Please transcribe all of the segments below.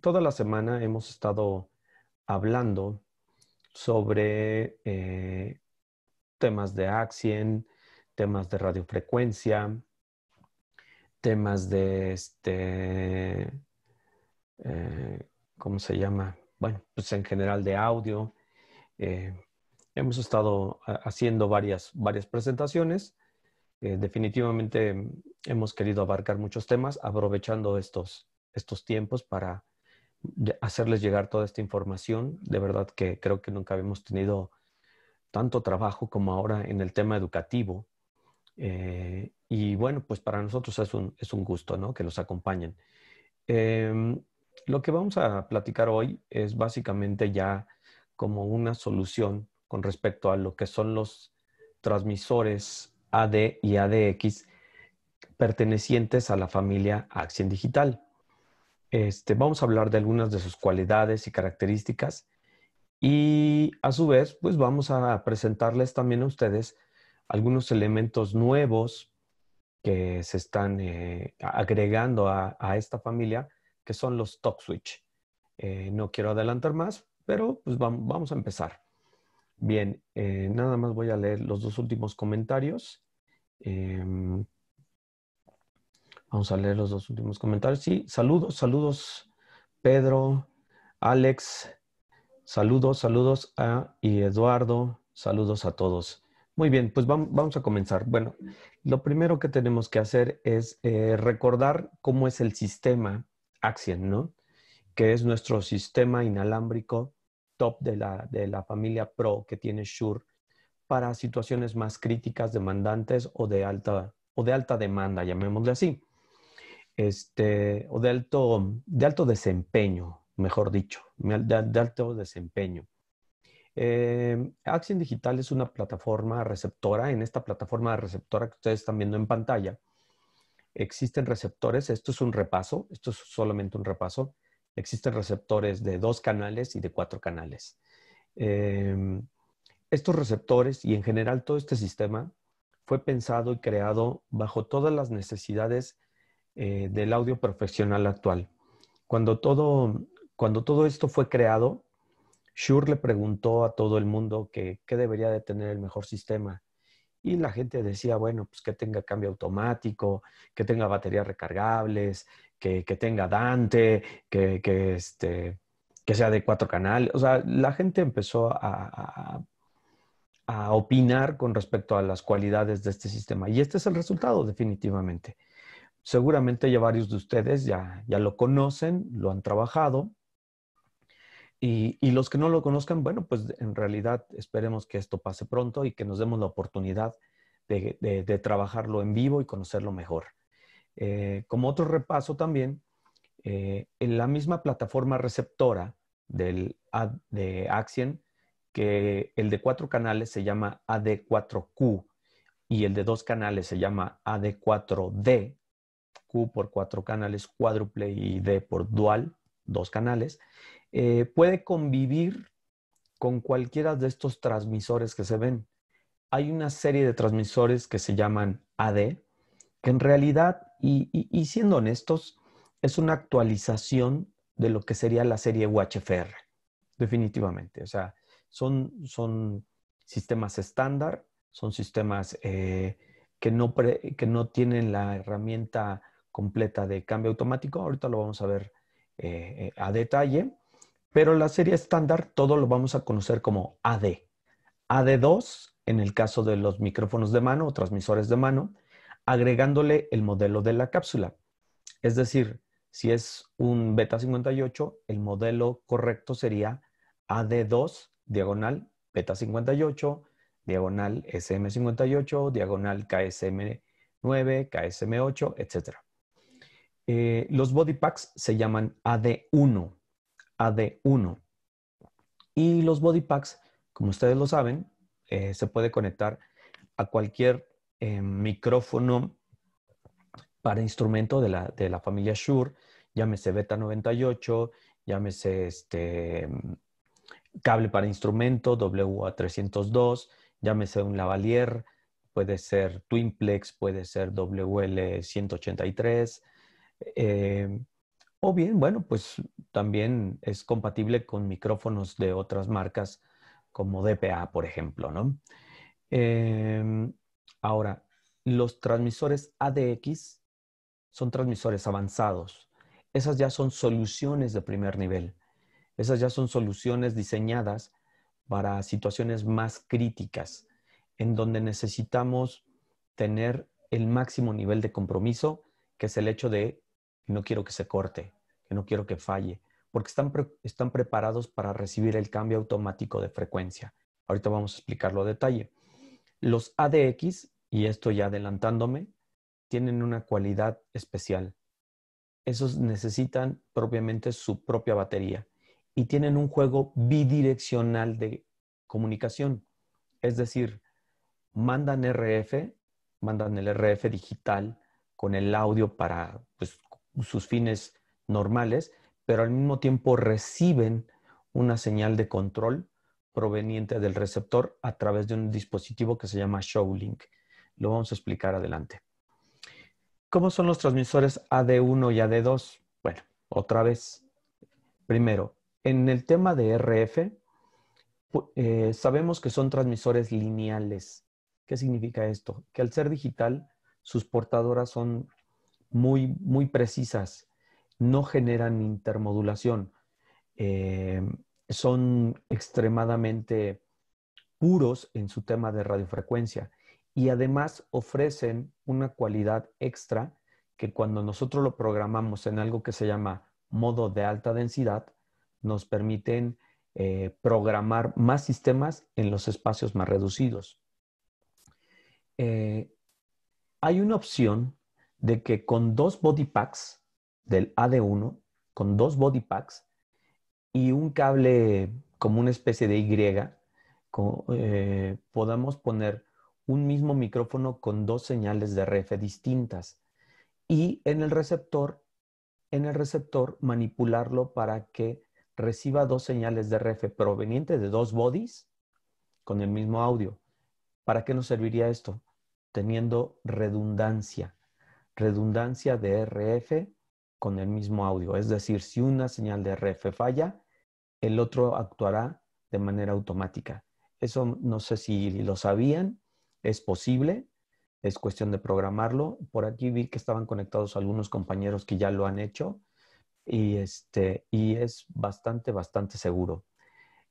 toda la semana hemos estado hablando sobre eh, temas de Axien, temas de radiofrecuencia, temas de este, eh, ¿cómo se llama? Bueno, pues en general de audio. Eh, hemos estado haciendo varias, varias presentaciones. definitivamente hemos querido abarcar muchos temas, aprovechando estos, estos tiempos para hacerles llegar toda esta información. De verdad que creo que nunca habíamos tenido tanto trabajo como ahora en el tema educativo. Eh, y bueno, pues para nosotros es un, es un gusto ¿no? que los acompañen. Em, lo que vamos a platicar hoy es básicamente ya como una solución con respecto a lo que son los transmisores AD y ADX pertenecientes a la familia Axien Digital. Este, vamos a hablar de algunas de sus cualidades y características y a su vez, pues vamos a presentarles también a ustedes algunos elementos nuevos que se están eh, agregando a, esta familia, que son los top switch. Eh, no quiero adelantar más, pero pues vamos, a empezar. Bien, eh, nada más voy a leer los dos últimos comentarios. Em, Vamos a leer los dos últimos comentarios. Sí, saludos, saludos, Pedro, Alex, saludos, saludos a y Eduardo, saludos a todos. Muy bien, pues vamos a comenzar. Bueno, lo primero que tenemos que hacer es eh, recordar cómo es el sistema Axien, ¿no? Que es nuestro sistema inalámbrico top de la, de la familia Pro que tiene Shure para situaciones más críticas, demandantes o de alta, o de alta demanda, llamémosle así este, o de alto, de alto desempeño, mejor dicho, de, alto desempeño. Eh, Action Digital es una plataforma receptora. En esta plataforma receptora que ustedes están viendo en pantalla, existen receptores. Esto es un repaso, esto es solamente un repaso. Existen receptores de dos canales y de cuatro canales. Eh, estos receptores y en general todo este sistema fue pensado y creado bajo todas las necesidades eh, del audio profesional actual. Cuando todo, esto fue creado, Shure le preguntó a todo el mundo qué debería de tener el mejor sistema. Y la gente decía, bueno, pues que tenga cambio automático, que tenga baterías recargables, que, tenga Dante, que, que, este, que sea de cuatro canales. O sea, la gente empezó a opinar con respecto a las cualidades de este sistema. Y este es el resultado, definitivamente. Seguramente ya varios de ustedes ya, ya lo conocen, lo han trabajado. Y, los que no lo conozcan, bueno, pues en realidad esperemos que esto pase pronto y que nos demos la oportunidad de, trabajarlo en vivo y conocerlo mejor. Eh, como otro repaso también, eh, en la misma plataforma receptora del, de Axien, que el de cuatro canales se llama AD4Q y el de dos canales se llama AD4D, Q por cuatro canales, cuádruple y D por dual, dos canales, eh, puede convivir con cualquiera de estos transmisores que se ven. Hay una serie de transmisores que se llaman AD, que en realidad, y, siendo honestos, es una actualización de lo que sería la serie UHFR, definitivamente. O sea, son, son sistemas estándar, son sistemas eh, que no, tienen la herramienta completa de cambio automático. Ahorita lo vamos a ver eh, eh, a detalle. Pero la serie estándar, todo lo vamos a conocer como AD. AD2 en el caso de los micrófonos de mano o transmisores de mano, agregándole el modelo de la cápsula. Es decir, si es un beta 58, el modelo correcto sería AD2 diagonal beta 58 diagonal SM58, diagonal KSM9, KSM8, etc. los body packs se llaman AD1, AD1. Y los body packs, como ustedes lo saben, eh, se puede conectar a cualquier eh, micrófono para instrumento de la, familia Shure, llámese Beta 98, llámese este, cable para instrumento WA302, llámese un lavalier, puede ser Twinplex, puede ser WL183. Eh, o bien, bueno, pues también es compatible con micrófonos de otras marcas como DPA, por ejemplo, ¿no? Em, ahora, los transmisores ADX son transmisores avanzados. Esas ya son soluciones de primer nivel. Esas ya son soluciones diseñadas para situaciones más críticas, en donde necesitamos tener el máximo nivel de compromiso, que es el hecho de no quiero que se corte, que no quiero que falle, porque están, están preparados para recibir el cambio automático de frecuencia. Ahorita vamos a explicarlo a detalle. Los ADX, y esto ya adelantándome, tienen una cualidad especial. Esos necesitan propiamente su propia batería y tienen un juego bidireccional de comunicación. Es decir, mandan RF, mandan el RF digital con el audio para pues, sus fines normales, pero al mismo tiempo reciben una señal de control proveniente del receptor a través de un dispositivo que se llama Showlink. Lo vamos a explicar adelante. ¿Cómo son los transmisores AD1 y AD2? Bueno, otra vez. Primero, en el tema de RF, eh, sabemos que son transmisores lineales. ¿Qué significa esto? Que al ser digital, sus portadoras son muy, muy precisas, no generan intermodulación, eh, son extremadamente puros en su tema de radiofrecuencia y además ofrecen una cualidad extra que cuando nosotros lo programamos en algo que se llama modo de alta densidad, nos permiten eh, programar más sistemas en los espacios más reducidos. Eh, hay una opción de que con dos body packs del AD1, con dos body packs y un cable como una especie de Y, eh, podamos poner un mismo micrófono con dos señales de RF distintas y en el receptor en el receptor manipularlo para que reciba dos señales de RF provenientes de dos bodies con el mismo audio. ¿Para qué nos serviría esto? Teniendo redundancia, redundancia de RF con el mismo audio. Es decir, si una señal de RF falla, el otro actuará de manera automática. Eso no sé si lo sabían, es posible, es cuestión de programarlo. Por aquí vi que estaban conectados algunos compañeros que ya lo han hecho y, este, y es bastante, bastante seguro.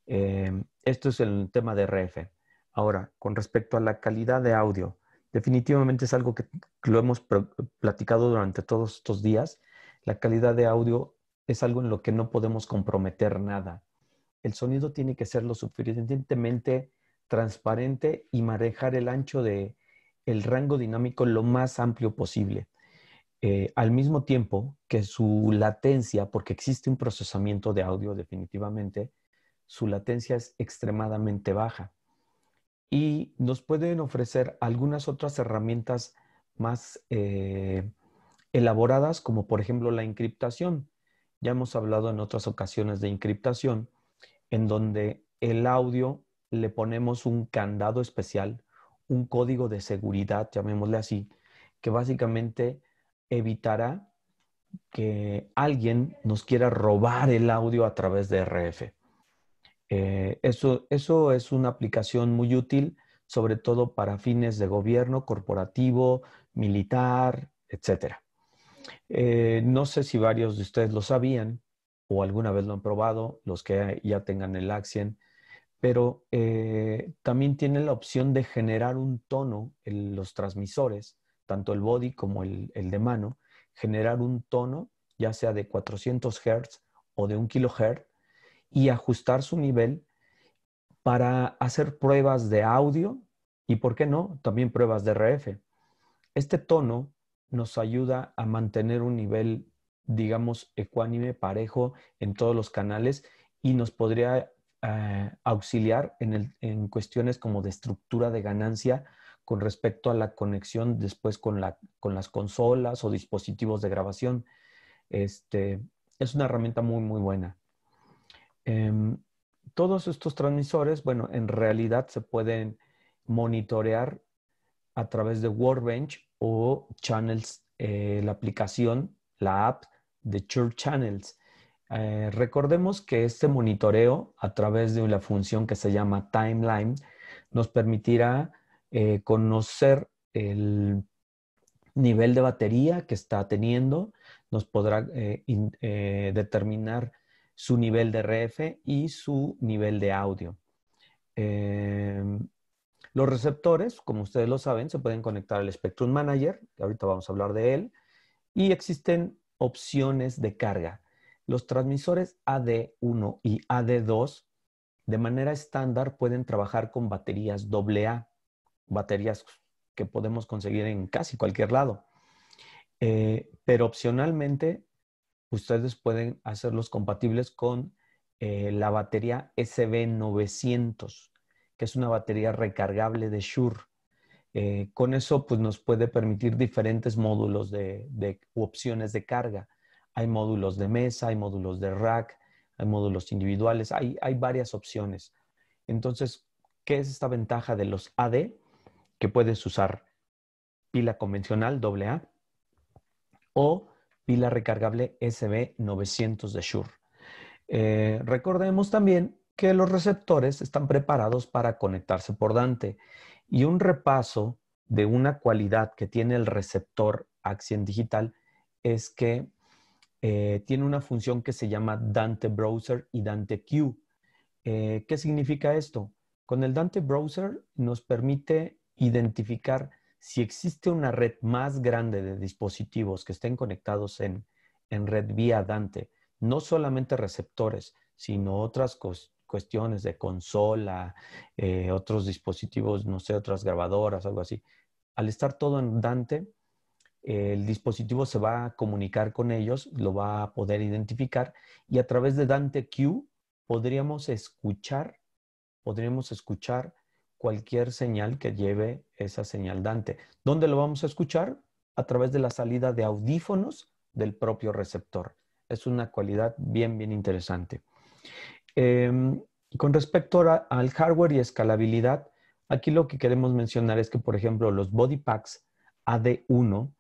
Em, esto es el tema de RF. Ahora, con respecto a la calidad de audio, definitivamente es algo que lo hemos platicado durante todos estos días. La calidad de audio es algo en lo que no podemos comprometer nada. El sonido tiene que ser lo suficientemente transparente y manejar el ancho de el rango dinámico lo más amplio posible. Eh, al mismo tiempo que su latencia, porque existe un procesamiento de audio definitivamente, su latencia es extremadamente baja. Y nos pueden ofrecer algunas otras herramientas más eh, elaboradas, como por ejemplo la encriptación. Ya hemos hablado en otras ocasiones de encriptación, en donde el audio le ponemos un candado especial, un código de seguridad, llamémosle así, que básicamente evitará que alguien nos quiera robar el audio a través de RF. Eh, eso, es una aplicación muy útil, sobre todo para fines de gobierno, corporativo, militar, etc. Eh, no sé si varios de ustedes lo sabían o alguna vez lo han probado, los que ya tengan el Axien, pero eh, también tiene la opción de generar un tono en los transmisores tanto el body como el, de mano, generar un tono, ya sea de 400 Hz o de 1 kHz, y ajustar su nivel para hacer pruebas de audio y, ¿por qué no?, también pruebas de RF. Este tono nos ayuda a mantener un nivel, digamos, ecuánime, parejo en todos los canales y nos podría eh, auxiliar en, en cuestiones como de estructura de ganancia con respecto a la conexión después con, las consolas o dispositivos de grabación. Este, es una herramienta muy, muy buena. Em, todos estos transmisores, bueno, en realidad se pueden monitorear a través de Workbench o Channels, eh, la aplicación, la app de Church Channels. Eh, recordemos que este monitoreo a través de la función que se llama Timeline nos permitirá eh, conocer el nivel de batería que está teniendo, nos podrá eh, eh, determinar su nivel de RF y su nivel de audio. Em, los receptores, como ustedes lo saben, se pueden conectar al Spectrum Manager, que ahorita vamos a hablar de él, y existen opciones de carga. Los transmisores AD1 y AD2 de manera estándar pueden trabajar con baterías AA baterías que podemos conseguir en casi cualquier lado. Eh, pero opcionalmente, ustedes pueden hacerlos compatibles con eh, la batería SB900, que es una batería recargable de Shure. Eh, con eso, pues nos puede permitir diferentes módulos de, opciones de carga. Hay módulos de mesa, hay módulos de rack, hay módulos individuales, hay, hay varias opciones. Entonces, ¿qué es esta ventaja de los AD? que puedes usar pila convencional AA o pila recargable SB900 de Shure. Eh, recordemos también que los receptores están preparados para conectarse por Dante y un repaso de una cualidad que tiene el receptor Axiom Digital es que eh, tiene una función que se llama Dante Browser y Dante Queue. Eh, ¿Qué significa esto? Con el Dante Browser nos permite identificar si existe una red más grande de dispositivos que estén conectados en, red vía Dante, no solamente receptores, sino otras cuestiones de consola, eh, otros dispositivos, no sé, otras grabadoras, algo así. Al estar todo en Dante, el dispositivo se va a comunicar con ellos, lo va a poder identificar y a través de Dante Q podríamos escuchar, podríamos escuchar cualquier señal que lleve esa señal Dante. ¿Dónde lo vamos a escuchar? A través de la salida de audífonos del propio receptor. Es una cualidad bien, bien interesante. Em, con respecto al hardware y escalabilidad, aquí lo que queremos mencionar es que, por ejemplo, los body packs AD1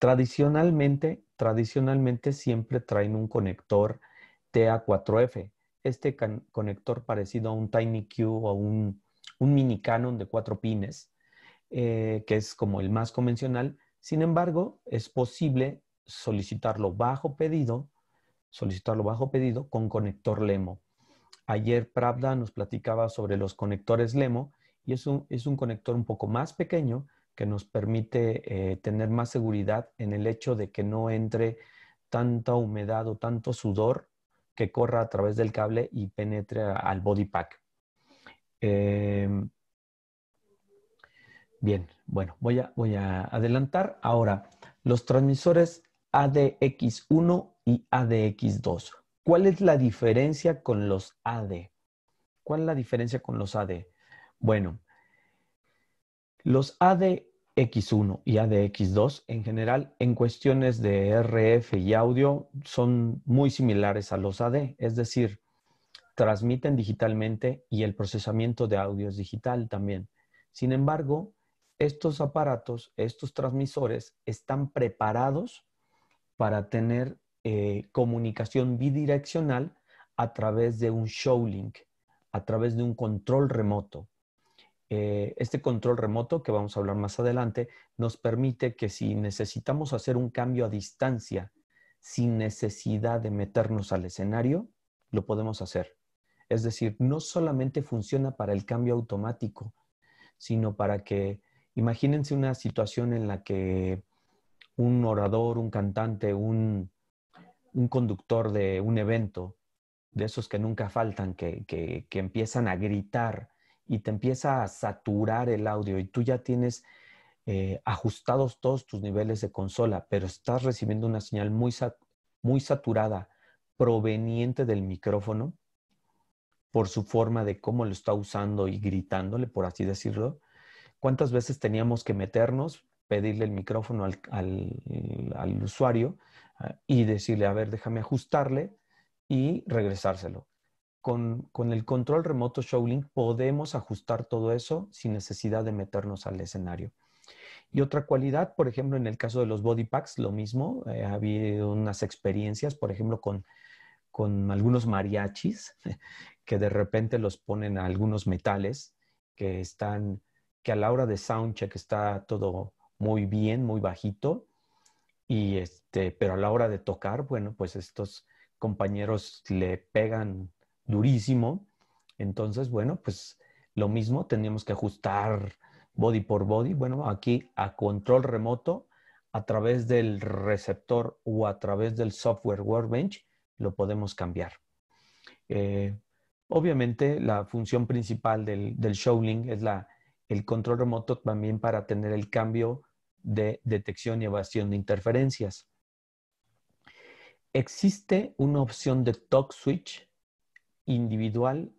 tradicionalmente, tradicionalmente siempre traen un conector TA4F, este conector parecido a un TinyQ o a un un mini Canon de cuatro pines, eh, que es como el más convencional. Sin embargo, es posible solicitarlo bajo pedido, solicitarlo bajo pedido con conector Lemo. Ayer Pravda nos platicaba sobre los conectores Lemo y es un, es un conector un poco más pequeño que nos permite eh, tener más seguridad en el hecho de que no entre tanta humedad o tanto sudor que corra a través del cable y penetre al body pack. Em, bien, bueno, voy a, voy a adelantar ahora los transmisores ADX1 y ADX2. ¿Cuál es la diferencia con los AD? ¿Cuál es la diferencia con los AD? Bueno, los ADX1 y ADX2 en general en cuestiones de RF y audio son muy similares a los AD, es decir, transmiten digitalmente y el procesamiento de audio es digital también. Sin embargo, estos aparatos, estos transmisores están preparados para tener eh, comunicación bidireccional a través de un show link, a través de un control remoto. Eh, este control remoto, que vamos a hablar más adelante, nos permite que si necesitamos hacer un cambio a distancia sin necesidad de meternos al escenario, lo podemos hacer. Es decir, no solamente funciona para el cambio automático, sino para que, imagínense una situación en la que un orador, un cantante, un, un conductor de un evento, de esos que nunca faltan, que, empiezan a gritar y te empieza a saturar el audio y tú ya tienes eh, ajustados todos tus niveles de consola, pero estás recibiendo una señal muy, muy saturada proveniente del micrófono, por su forma de cómo lo está usando y gritándole, por así decirlo. ¿Cuántas veces teníamos que meternos, pedirle el micrófono al, eh, usuario ah, y decirle, a ver, déjame ajustarle y regresárselo? Con, el control remoto Showlink podemos ajustar todo eso sin necesidad de meternos al escenario. Y otra cualidad, por ejemplo, en el caso de los body packs, lo mismo, eh, ha habido unas experiencias, por ejemplo, con con algunos mariachis que de repente los ponen a algunos metales que están, que a la hora de soundcheck está todo muy bien, muy bajito, y este, pero a la hora de tocar, bueno, pues estos compañeros le pegan durísimo. Entonces, bueno, pues lo mismo, teníamos que ajustar body por body. Bueno, aquí a control remoto, a través del receptor o a través del software Workbench, lo podemos cambiar. Eh, obviamente, la función principal del, del Showlink es el control remoto también para tener el cambio de detección y evasión de interferencias. Existe una opción de talk switch individual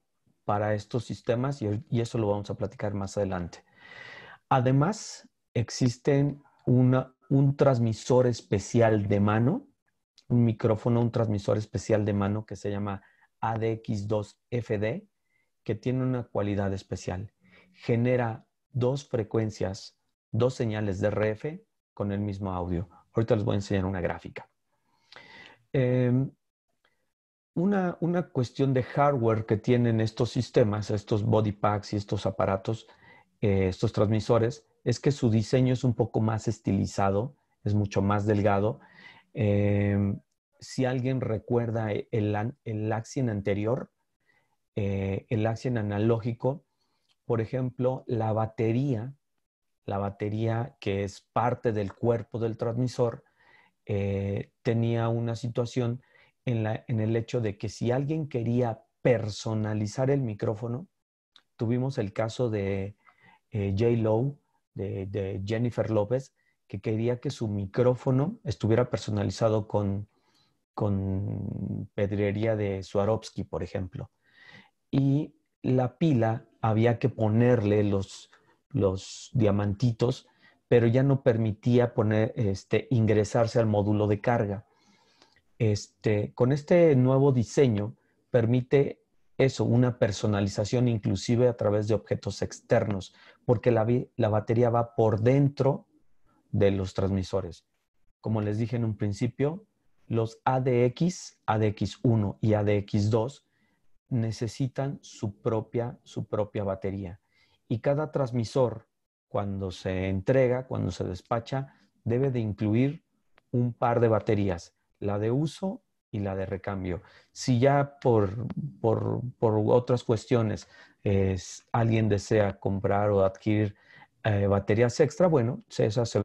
para estos sistemas y, eso lo vamos a platicar más adelante. Además, existen un transmisor especial de mano un micrófono, un transmisor especial de mano que se llama ADX2FD, que tiene una cualidad especial. Genera dos frecuencias, dos señales de RF con el mismo audio. Ahorita les voy a enseñar una gráfica. Em, una, cuestión de hardware que tienen estos sistemas, estos body packs y estos aparatos, eh, estos transmisores, es que su diseño es un poco más estilizado, es mucho más delgado Em, si alguien recuerda e-, el, el anterior, eh, el axien analógico, por ejemplo, la batería, la batería que es parte del cuerpo del transmisor, eh, tenía una situación en, la, en el hecho de que si alguien quería personalizar el micrófono, tuvimos el caso de eh, J. Lowe, de, de, Jennifer López, que quería que su micrófono estuviera personalizado con, pedrería de Swarovski, por ejemplo. Y la pila había que ponerle los, los diamantitos, pero ya no permitía poner, este, ingresarse al módulo de carga. Este, con este nuevo diseño permite eso, una personalización inclusive a través de objetos externos, porque la batería va por dentro de los transmisores. Como les dije en un principio, los ADX, ADX1 y ADX2 necesitan su propia, su propia batería. Y cada transmisor, cuando se entrega, cuando se despacha, debe de incluir un par de baterías, la de uso y la de recambio. Si ya por, por, otras cuestiones alguien desea comprar o adquirir eh, baterías extra, bueno, esas se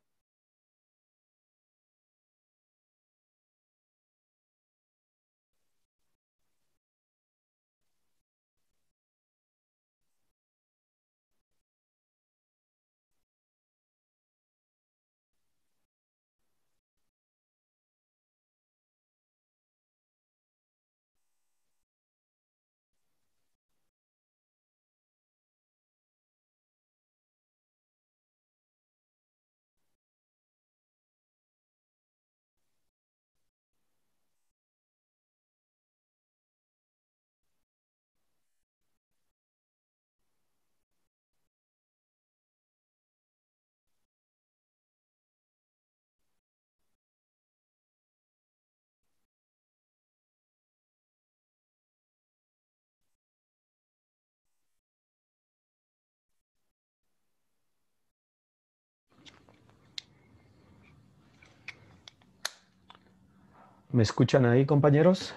¿Me escuchan ahí, compañeros?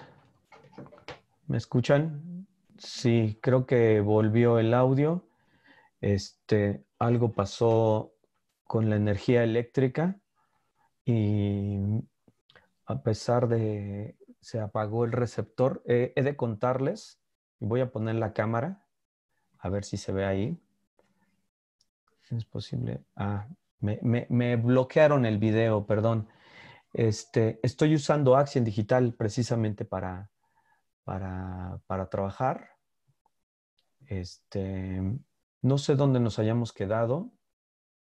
¿Me escuchan? Sí, creo que volvió el audio. Este, algo pasó con la energía eléctrica y a pesar de se apagó el receptor, eh, he de contarles y voy a poner la cámara a ver si se ve ahí. Es posible. Ah, me bloquearon el video, perdón. Este, estoy usando en Digital precisamente para, trabajar. Este, no sé dónde nos hayamos quedado.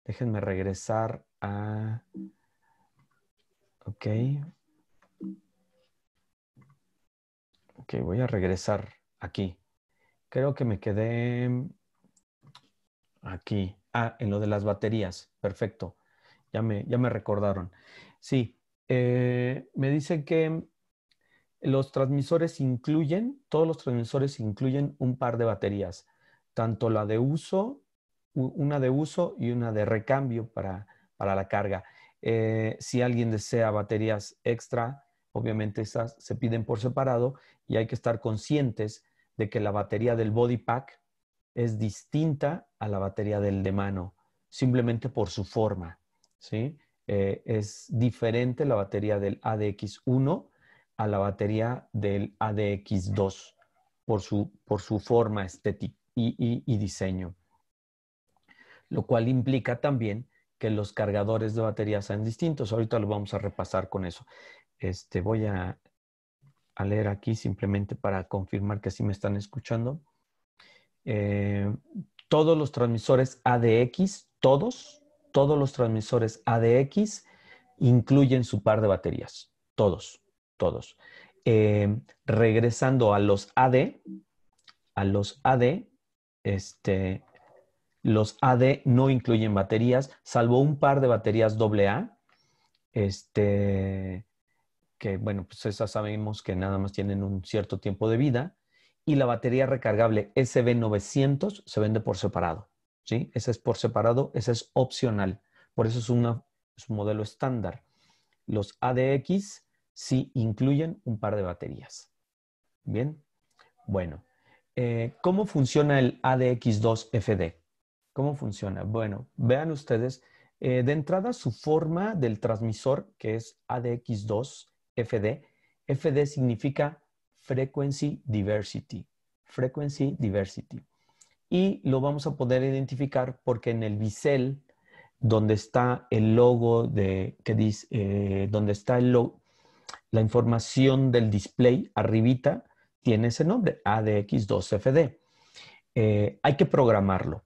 Déjenme regresar a... Ok. Ok, voy a regresar aquí. Creo que me quedé aquí. Ah, en lo de las baterías. Perfecto. Ya me, ya me recordaron. Sí, eh, me dicen que los transmisores incluyen, todos los transmisores incluyen un par de baterías, tanto la de uso, una de uso y una de recambio para, la carga. Eh, si alguien desea baterías extra, obviamente esas se piden por separado y hay que estar conscientes de que la batería del body pack es distinta a la batería del de mano, simplemente por su forma, ¿sí? Eh, es diferente la batería del ADX1 a la batería del ADX2 por su, forma estética y, diseño. Lo cual implica también que los cargadores de batería sean distintos. Ahorita lo vamos a repasar con eso. Este, voy a, leer aquí simplemente para confirmar que sí me están escuchando. Eh, todos los transmisores ADX, todos, todos los transmisores ADX incluyen su par de baterías. Todos, todos. Eh, regresando a los AD, a los AD, este, los AD no incluyen baterías, salvo un par de baterías AA, este, que bueno, pues esas sabemos que nada más tienen un cierto tiempo de vida, y la batería recargable SB900 se vende por separado. ¿sí? Ese es por separado, ese es opcional. Por eso es, un modelo estándar. Los ADX sí incluyen un par de baterías. Bien, bueno. Eh, ¿Cómo funciona el ADX2FD? ¿Cómo funciona? Bueno, vean ustedes, eh, de entrada su forma del transmisor, que es ADX2FD, FD significa Frequency Diversity. Frequency Diversity y lo vamos a poder identificar porque en el bisel, donde está el logo de, que dice, eh, donde está la información del display arribita tiene ese nombre, ADX2FD. Eh, hay que programarlo.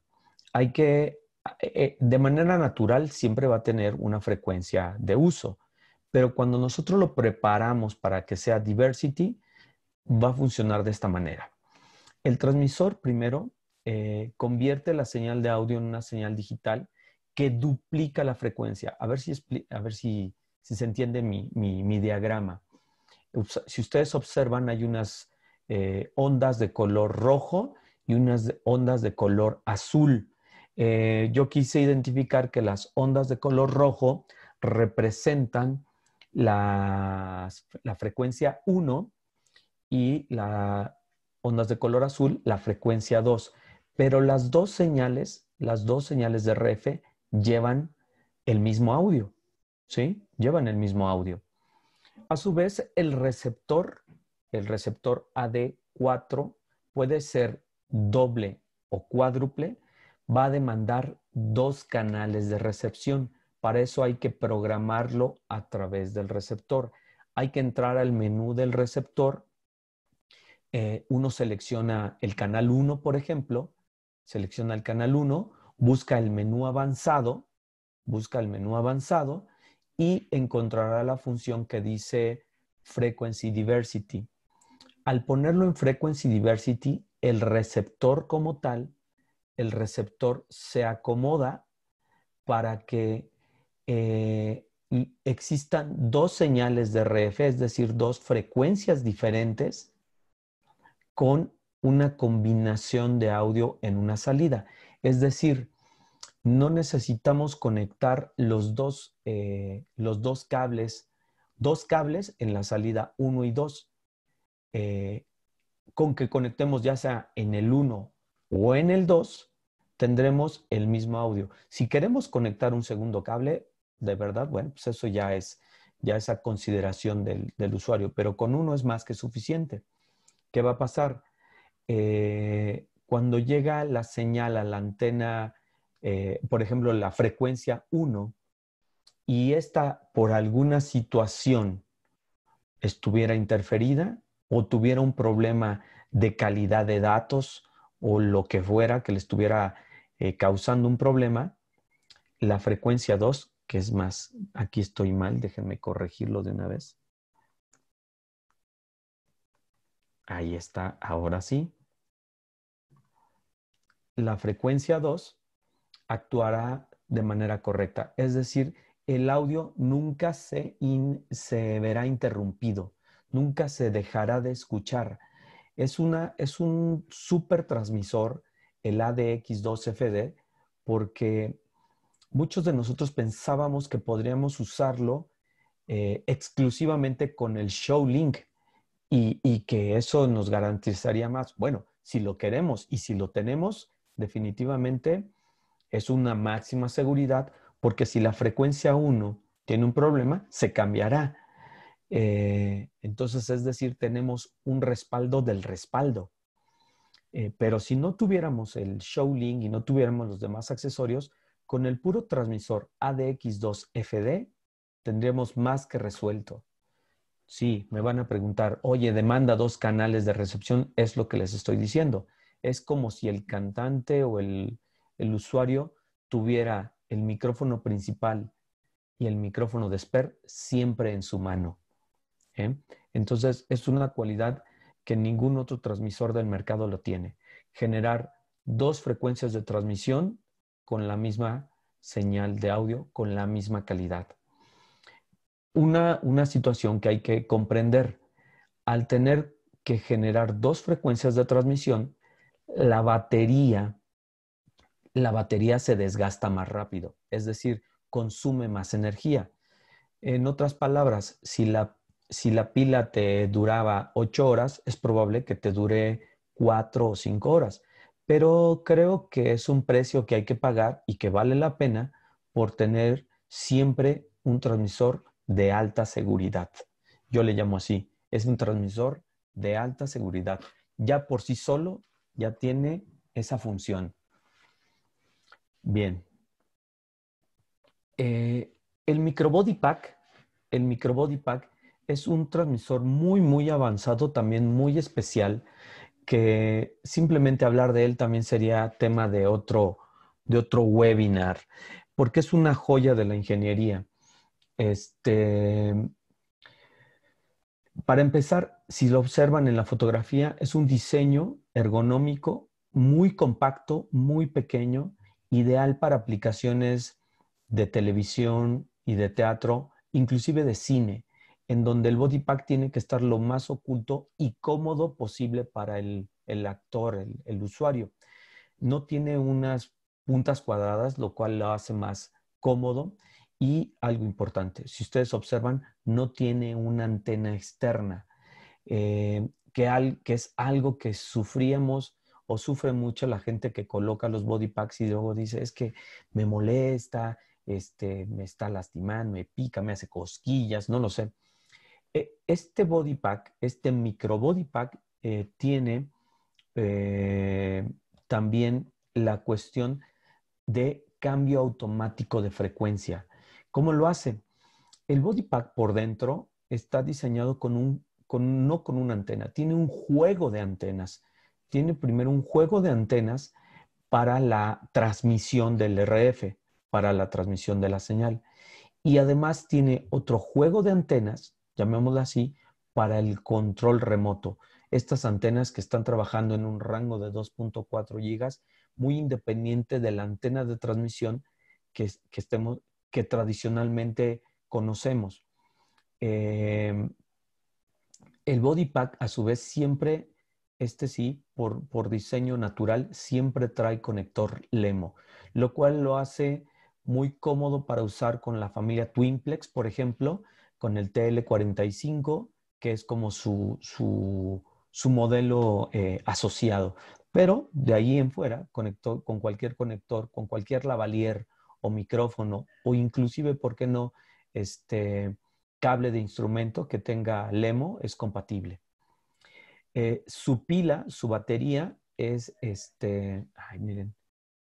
Hay que, eh, de manera natural, siempre va a tener una frecuencia de uso. Pero cuando nosotros lo preparamos para que sea diversity, va a funcionar de esta manera. El transmisor primero eh, convierte la señal de audio en una señal digital que duplica la frecuencia. A ver si, a ver si, se entiende mi, diagrama. Si ustedes observan, hay unas eh, ondas de color rojo y unas ondas de color azul. Eh, yo quise identificar que las ondas de color rojo representan la frecuencia 1 y las ondas de color azul la frecuencia 2. Pero las dos señales, las dos señales de RF llevan el mismo audio, ¿sí? Llevan el mismo audio. A su vez, el receptor, el receptor AD4 puede ser doble o cuádruple, va a demandar dos canales de recepción. Para eso hay que programarlo a través del receptor. Hay que entrar al menú del receptor. Eh, uno selecciona el canal 1, por ejemplo, selecciona el canal 1, busca el menú avanzado, busca el menú avanzado y encontrará la función que dice Frequency Diversity. Al ponerlo en Frequency Diversity, el receptor como tal, el receptor se acomoda para que eh, existan dos señales de RF, es decir, dos frecuencias diferentes con una combinación de audio en una salida. Es decir, no necesitamos conectar los dos, eh, los dos cables, dos cables en la salida 1 y 2. Eh, con que conectemos ya sea en el 1 o en el 2, tendremos el mismo audio. Si queremos conectar un segundo cable, de verdad, bueno, pues eso ya es ya esa consideración del, del usuario, pero con uno es más que suficiente. ¿Qué va a pasar? Eh, cuando llega la señal a la antena, eh, por ejemplo, la frecuencia 1, y esta por alguna situación estuviera interferida o tuviera un problema de calidad de datos o lo que fuera que le estuviera eh, causando un problema, la frecuencia 2, que es más, aquí estoy mal, déjenme corregirlo de una vez. Ahí está, ahora sí la frecuencia 2 actuará de manera correcta. Es decir, el audio nunca se, verá interrumpido, nunca se dejará de escuchar. Es, una, es un super transmisor, el ADX2FD, porque muchos de nosotros pensábamos que podríamos usarlo eh, exclusivamente con el show link y, y que eso nos garantizaría más. Bueno, si lo queremos y si lo tenemos, definitivamente es una máxima seguridad porque si la frecuencia 1 tiene un problema, se cambiará. Eh, entonces, es decir, tenemos un respaldo del respaldo. Eh, pero si no tuviéramos el show link y no tuviéramos los demás accesorios, con el puro transmisor ADX2FD tendríamos más que resuelto. Sí, me van a preguntar, oye, demanda dos canales de recepción, es lo que les estoy diciendo. Es como si el cantante o el, usuario tuviera el micrófono principal y el micrófono de Sper siempre en su mano. ¿eh? Entonces, es una cualidad que ningún otro transmisor del mercado lo tiene. Generar dos frecuencias de transmisión con la misma señal de audio, con la misma calidad. Una, una situación que hay que comprender. Al tener que generar dos frecuencias de transmisión, la batería, la batería se desgasta más rápido, es decir, consume más energía. En otras palabras, si la, si la pila te duraba ocho horas, es probable que te dure cuatro o cinco horas. Pero creo que es un precio que hay que pagar y que vale la pena por tener siempre un transmisor de alta seguridad. Yo le llamo así, es un transmisor de alta seguridad. Ya por sí solo ya tiene esa función. Bien. Eh, el microbody pack, el pack es un transmisor muy, muy avanzado, también muy especial, que simplemente hablar de él también sería tema de otro, de otro webinar, porque es una joya de la ingeniería. Este, para empezar, si lo observan en la fotografía, es un diseño ergonómico, muy compacto, muy pequeño, ideal para aplicaciones de televisión y de teatro, inclusive de cine, en donde el body pack tiene que estar lo más oculto y cómodo posible para el, actor, el, usuario. No tiene unas puntas cuadradas, lo cual lo hace más cómodo. Y algo importante, si ustedes observan, no tiene una antena externa. Eh, que, es algo que sufríamos o sufre mucho la gente que coloca los body packs y luego dice, es que me molesta, este, me está lastimando, me pica, me hace cosquillas, no lo sé. E, este body pack, este micro body pack, eh, tiene eh, también la cuestión de cambio automático de frecuencia. ¿Cómo lo hace? El body pack por dentro está diseñado con un no con una antena, tiene un juego de antenas. Tiene primero un juego de antenas para la transmisión del RF, para la transmisión de la señal. Y además tiene otro juego de antenas, llamémoslo así, para el control remoto. Estas antenas que están trabajando en un rango de 2.4 gigas, muy independiente de la antena de transmisión que, estemos, que tradicionalmente conocemos. Eh, el body pack, a su vez, siempre, este sí, por, por diseño natural, siempre trae conector Lemo, lo cual lo hace muy cómodo para usar con la familia Twinplex, por ejemplo, con el TL45, que es como su, modelo eh, asociado. Pero de ahí en fuera, con cualquier conector, con cualquier lavalier o micrófono, o inclusive, ¿por qué no? Este, cable de instrumento que tenga LEMO es compatible. Eh, su pila, su batería es este. Ay, miren,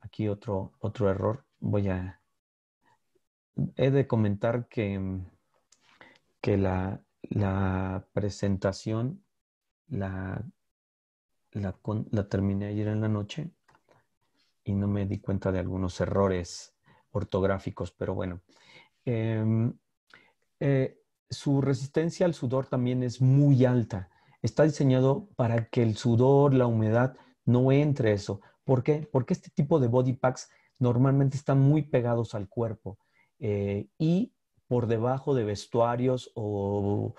aquí otro, otro error. Voy a. He de comentar que, que la, presentación la, la, terminé ayer en la noche y no me di cuenta de algunos errores ortográficos, pero bueno. Em, eh, su resistencia al sudor también es muy alta. Está diseñado para que el sudor, la humedad, no entre eso. ¿Por qué? Porque este tipo de body packs normalmente están muy pegados al cuerpo eh, y por debajo de vestuarios o,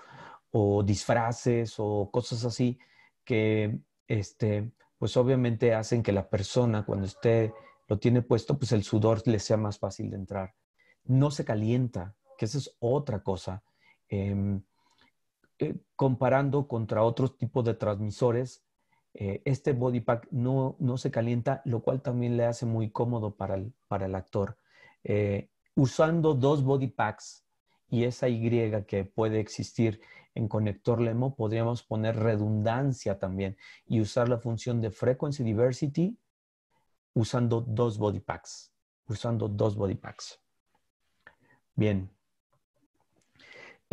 disfraces o cosas así que, este, pues obviamente hacen que la persona cuando esté, lo tiene puesto, pues el sudor le sea más fácil de entrar. No se calienta, que esa es otra cosa Em, eh, comparando contra otros tipos de transmisores, eh, este body pack no, se calienta, lo cual también le hace muy cómodo para el, para el actor. Eh, usando dos body packs y esa Y que puede existir en conector LEMO, podríamos poner redundancia también y usar la función de frequency diversity usando dos body packs, usando dos body packs. Bien.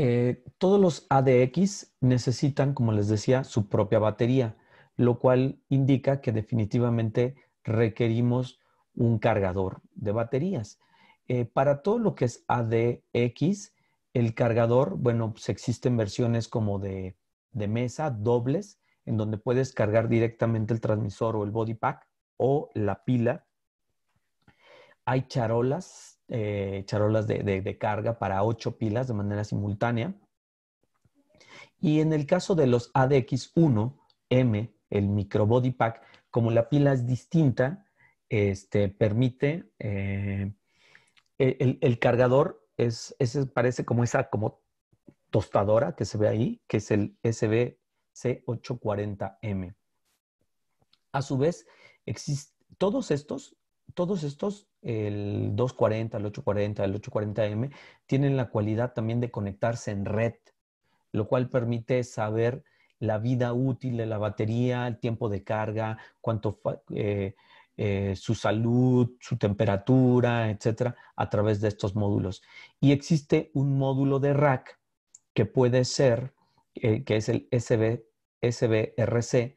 Eh, todos los ADX necesitan, como les decía, su propia batería, lo cual indica que definitivamente requerimos un cargador de baterías. Eh, para todo lo que es ADX, el cargador, bueno, pues existen versiones como de, de mesa, dobles, en donde puedes cargar directamente el transmisor o el body pack o la pila. Hay charolas eh, charolas de, carga para ocho pilas de manera simultánea. Y en el caso de los ADX1M, el micro body pack, como la pila es distinta, este, permite, eh, el, cargador es, parece como esa como tostadora que se ve ahí, que es el SBC840M. A su vez, todos estos todos estos, el 240, el 840, el 840M, tienen la cualidad también de conectarse en red, lo cual permite saber la vida útil de la batería, el tiempo de carga, cuánto, eh, eh, su salud, su temperatura, etcétera, a través de estos módulos. Y existe un módulo de rack que puede ser, eh, que es el SB, SBRC,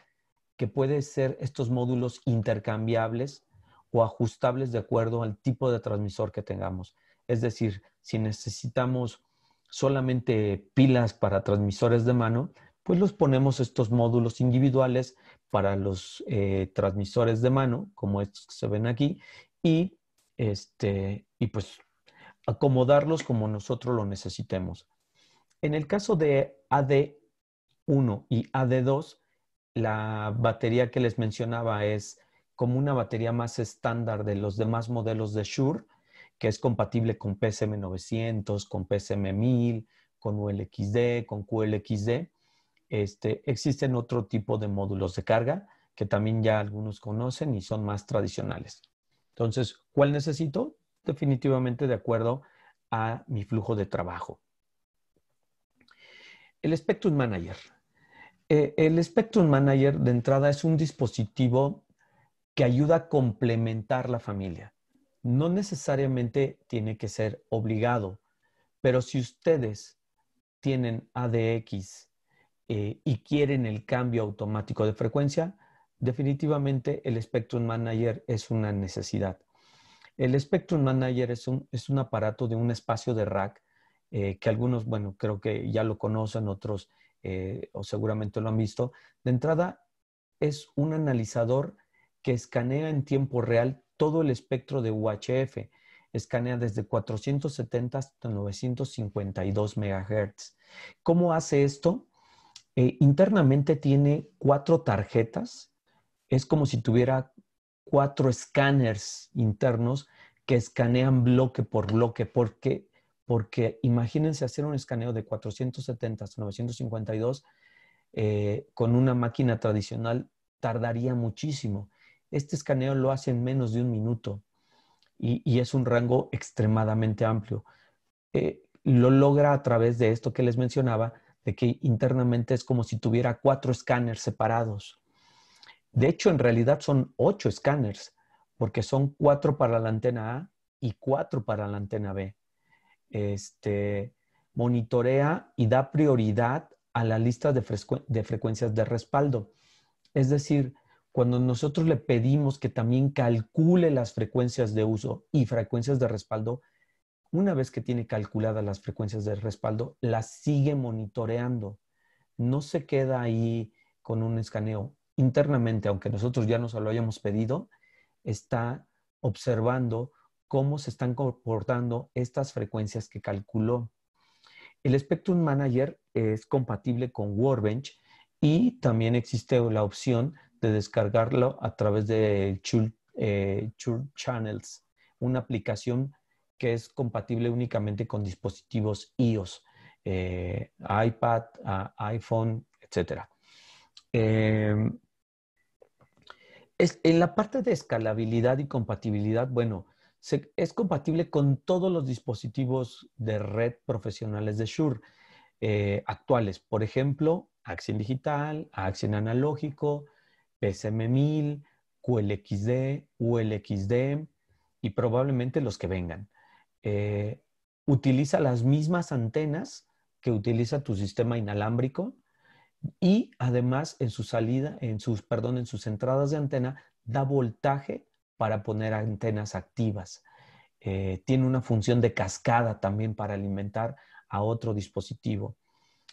que puede ser estos módulos intercambiables o ajustables de acuerdo al tipo de transmisor que tengamos. Es decir, si necesitamos solamente pilas para transmisores de mano, pues los ponemos estos módulos individuales para los eh, transmisores de mano, como estos que se ven aquí, y, este, y pues acomodarlos como nosotros lo necesitemos. En el caso de AD1 y AD2, la batería que les mencionaba es como una batería más estándar de los demás modelos de Shure, que es compatible con PSM900, con PSM1000, con ULXD, con QLXD. Este, existen otro tipo de módulos de carga que también ya algunos conocen y son más tradicionales. Entonces, ¿cuál necesito? Definitivamente de acuerdo a mi flujo de trabajo. El Spectrum Manager. Eh, el Spectrum Manager de entrada es un dispositivo que ayuda a complementar la familia. No necesariamente tiene que ser obligado, pero si ustedes tienen ADX eh, y quieren el cambio automático de frecuencia, definitivamente el Spectrum Manager es una necesidad. El Spectrum Manager es un, es un aparato de un espacio de rack eh, que algunos, bueno, creo que ya lo conocen, otros eh, o seguramente lo han visto. De entrada, es un analizador que escanea en tiempo real todo el espectro de UHF. Escanea desde 470 hasta 952 MHz. ¿Cómo hace esto? Eh, internamente tiene cuatro tarjetas. Es como si tuviera cuatro escáneres internos que escanean bloque por bloque, porque, porque imagínense hacer un escaneo de 470 hasta 952 eh, con una máquina tradicional tardaría muchísimo. Este escaneo lo hace en menos de un minuto y, es un rango extremadamente amplio. Eh, lo logra a través de esto que les mencionaba, de que internamente es como si tuviera cuatro escáneres separados. De hecho, en realidad son ocho escáneres, porque son cuatro para la antena A y cuatro para la antena B. Este, monitorea y da prioridad a la lista de frecuencias de respaldo. Es decir, cuando nosotros le pedimos que también calcule las frecuencias de uso y frecuencias de respaldo, una vez que tiene calculadas las frecuencias de respaldo, las sigue monitoreando. No se queda ahí con un escaneo. Internamente, aunque nosotros ya nos lo hayamos pedido, está observando cómo se están comportando estas frecuencias que calculó. El Spectrum Manager es compatible con Workbench y también existe la opción de descargarlo a través de Sure eh, Channels, una aplicación que es compatible únicamente con dispositivos iOS, eh, iPad, ah, iPhone, etc. Eh, en la parte de escalabilidad y compatibilidad, bueno, es compatible con todos los dispositivos de red profesionales de Shure actuales, por ejemplo, Action Digital, Action Analógico, PSM1000, QLXD, ULXD y probablemente los que vengan. Eh, utiliza las mismas antenas que utiliza tu sistema inalámbrico y además en su salida, en sus, perdón, en sus entradas de antena, da voltaje para poner antenas activas. Eh, tiene una función de cascada también para alimentar a otro dispositivo.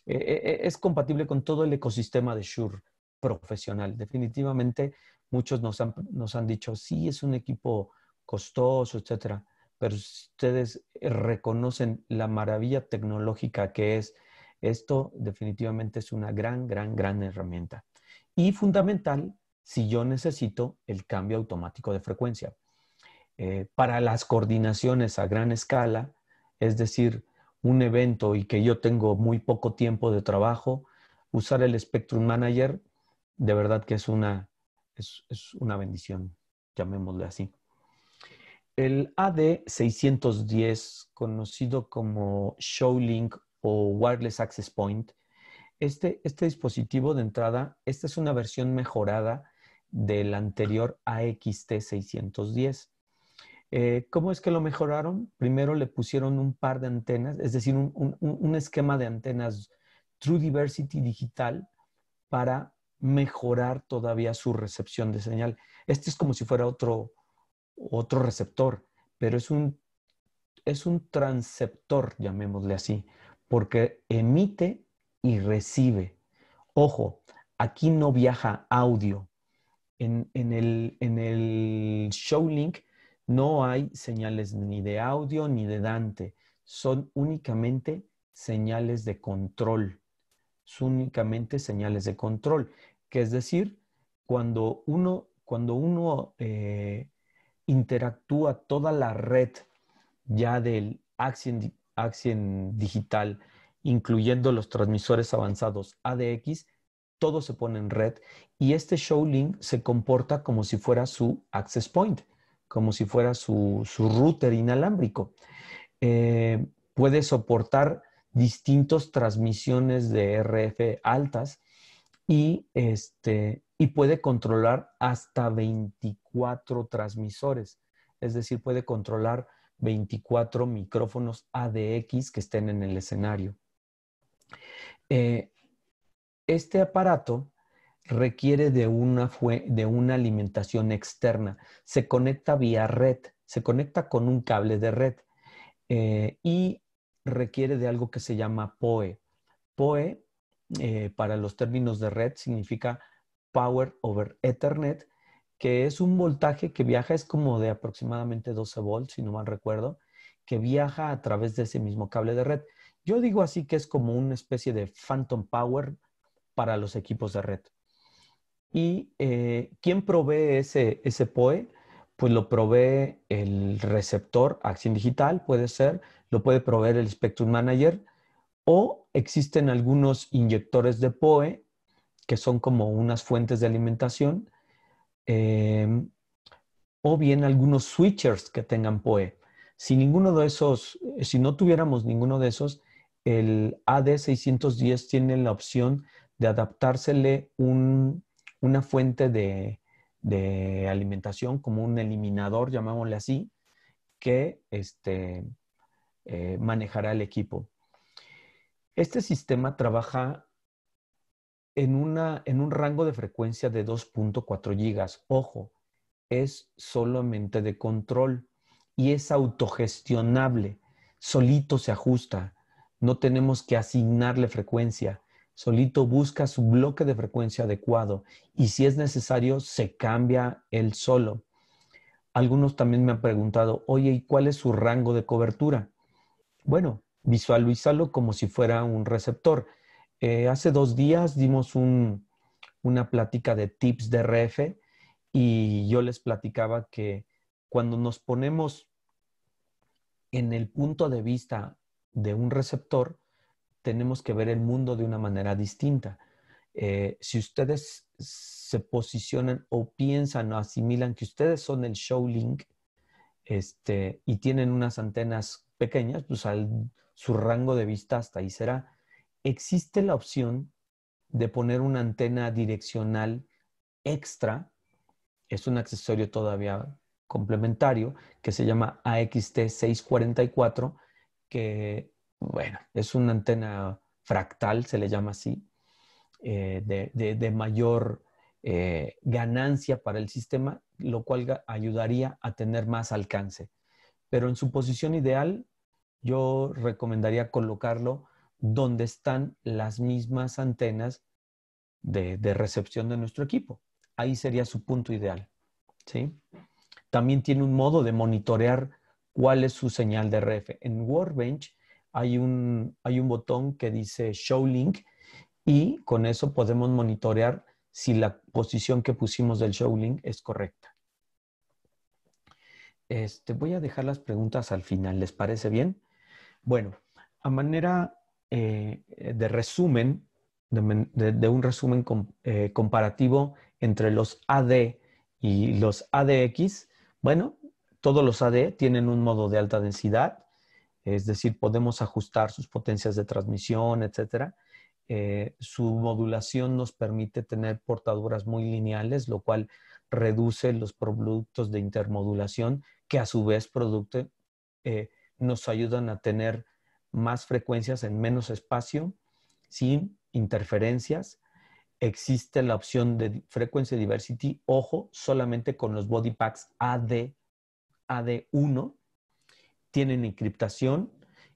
Eh, es compatible con todo el ecosistema de Shure profesional. Definitivamente muchos nos han, dicho, sí, es un equipo costoso, etcétera, pero ustedes eh, reconocen la maravilla tecnológica que es. Esto definitivamente es una gran, gran, gran herramienta. Y fundamental, si yo necesito el cambio automático de frecuencia. Eh, para las coordinaciones a gran escala, es decir, un evento y que yo tengo muy poco tiempo de trabajo, usar el Spectrum Manager de verdad que es una, es, una bendición, llamémosle así. El AD610, conocido como Showlink o Wireless Access Point, este, este dispositivo de entrada, esta es una versión mejorada del anterior AXT610. Eh, ¿Cómo es que lo mejoraron? Primero le pusieron un par de antenas, es decir, un esquema de antenas True Diversity Digital para mejorar todavía su recepción de señal. Este es como si fuera otro, otro receptor, pero es un, es un transceptor, llamémosle así, porque emite y recibe. Ojo, aquí no viaja audio. En, el, en el Showlink no hay señales ni de audio ni de Dante, son únicamente señales de control únicamente señales de control, que es decir, cuando uno, cuando uno eh, interactúa toda la red ya del Axien, digital, incluyendo los transmisores avanzados ADX, todo se pone en red y este show link se comporta como si fuera su access point, como si fuera su, router inalámbrico. Eh, puede soportar distintos transmisiones de RF altas y, este, y puede controlar hasta 24 transmisores, es decir, puede controlar 24 micrófonos ADX que estén en el escenario. Eh, este aparato requiere de una, de una, alimentación externa. Se conecta vía red, se conecta con un cable de red eh, y requiere de algo que se llama POE. POE, eh, para los términos de red, significa Power over Ethernet, que es un voltaje que viaja, es como de aproximadamente 12 volts, si no mal recuerdo, que viaja a través de ese mismo cable de red. Yo digo así que es como una especie de phantom power para los equipos de red. ¿Y eh, quién provee ese, ese POE? pues lo provee el receptor, acción digital puede ser, lo puede proveer el Spectrum Manager o existen algunos inyectores de POE que son como unas fuentes de alimentación em, o bien algunos switchers que tengan POE. Si ninguno de esos, si no tuviéramos ninguno de esos, el AD610 tiene la opción de adaptársele una fuente de, de alimentación, como un eliminador, llamémosle así, que este, eh, manejará el equipo. Este sistema trabaja en, en un rango de frecuencia de 2.4 gigas. Ojo, es solamente de control y es autogestionable. Solito se ajusta. No tenemos que asignarle frecuencia solito busca su bloque de frecuencia adecuado y si es necesario se cambia él solo. Algunos también me han preguntado, oye, ¿y cuál es su rango de cobertura? Bueno, visualízalo como si fuera un receptor. Eh, hace dos días dimos una plática de tips de RF y yo les platicaba que cuando nos ponemos en el punto de vista de un receptor, tenemos que ver el mundo de una manera distinta. Eh, si ustedes se posicionan o piensan o asimilan que ustedes son el show link este, y tienen unas antenas pequeñas, pues su rango de vista hasta ahí será. Existe la opción de poner una antena direccional extra, es un accesorio todavía complementario que se llama AXT644, que bueno, es una antena fractal, se le llama así, eh, de, mayor eh, ganancia para el sistema, lo cual ayudaría a tener más alcance. Pero en su posición ideal, yo recomendaría colocarlo donde están las mismas antenas de, recepción de nuestro equipo. Ahí sería su punto ideal. También tiene un modo de monitorear cuál es su señal de RF. En Workbench hay un, botón que dice Show Link y con eso podemos monitorear si la posición que pusimos del Show Link es correcta. Este, voy a dejar las preguntas al final, ¿les parece bien? Bueno, a manera eh, de resumen, de, un resumen eh, comparativo entre los AD y los ADX, bueno, todos los AD tienen un modo de alta densidad, es decir, podemos ajustar sus potencias de transmisión, etcétera. Eh, su modulación nos permite tener portaduras muy lineales, lo cual reduce los productos de intermodulación que a su vez eh, nos ayudan a tener más frecuencias en menos espacio sin interferencias. Existe la opción de Frequency diversity, ojo, solamente con los body packs AD, AD1, tienen encriptación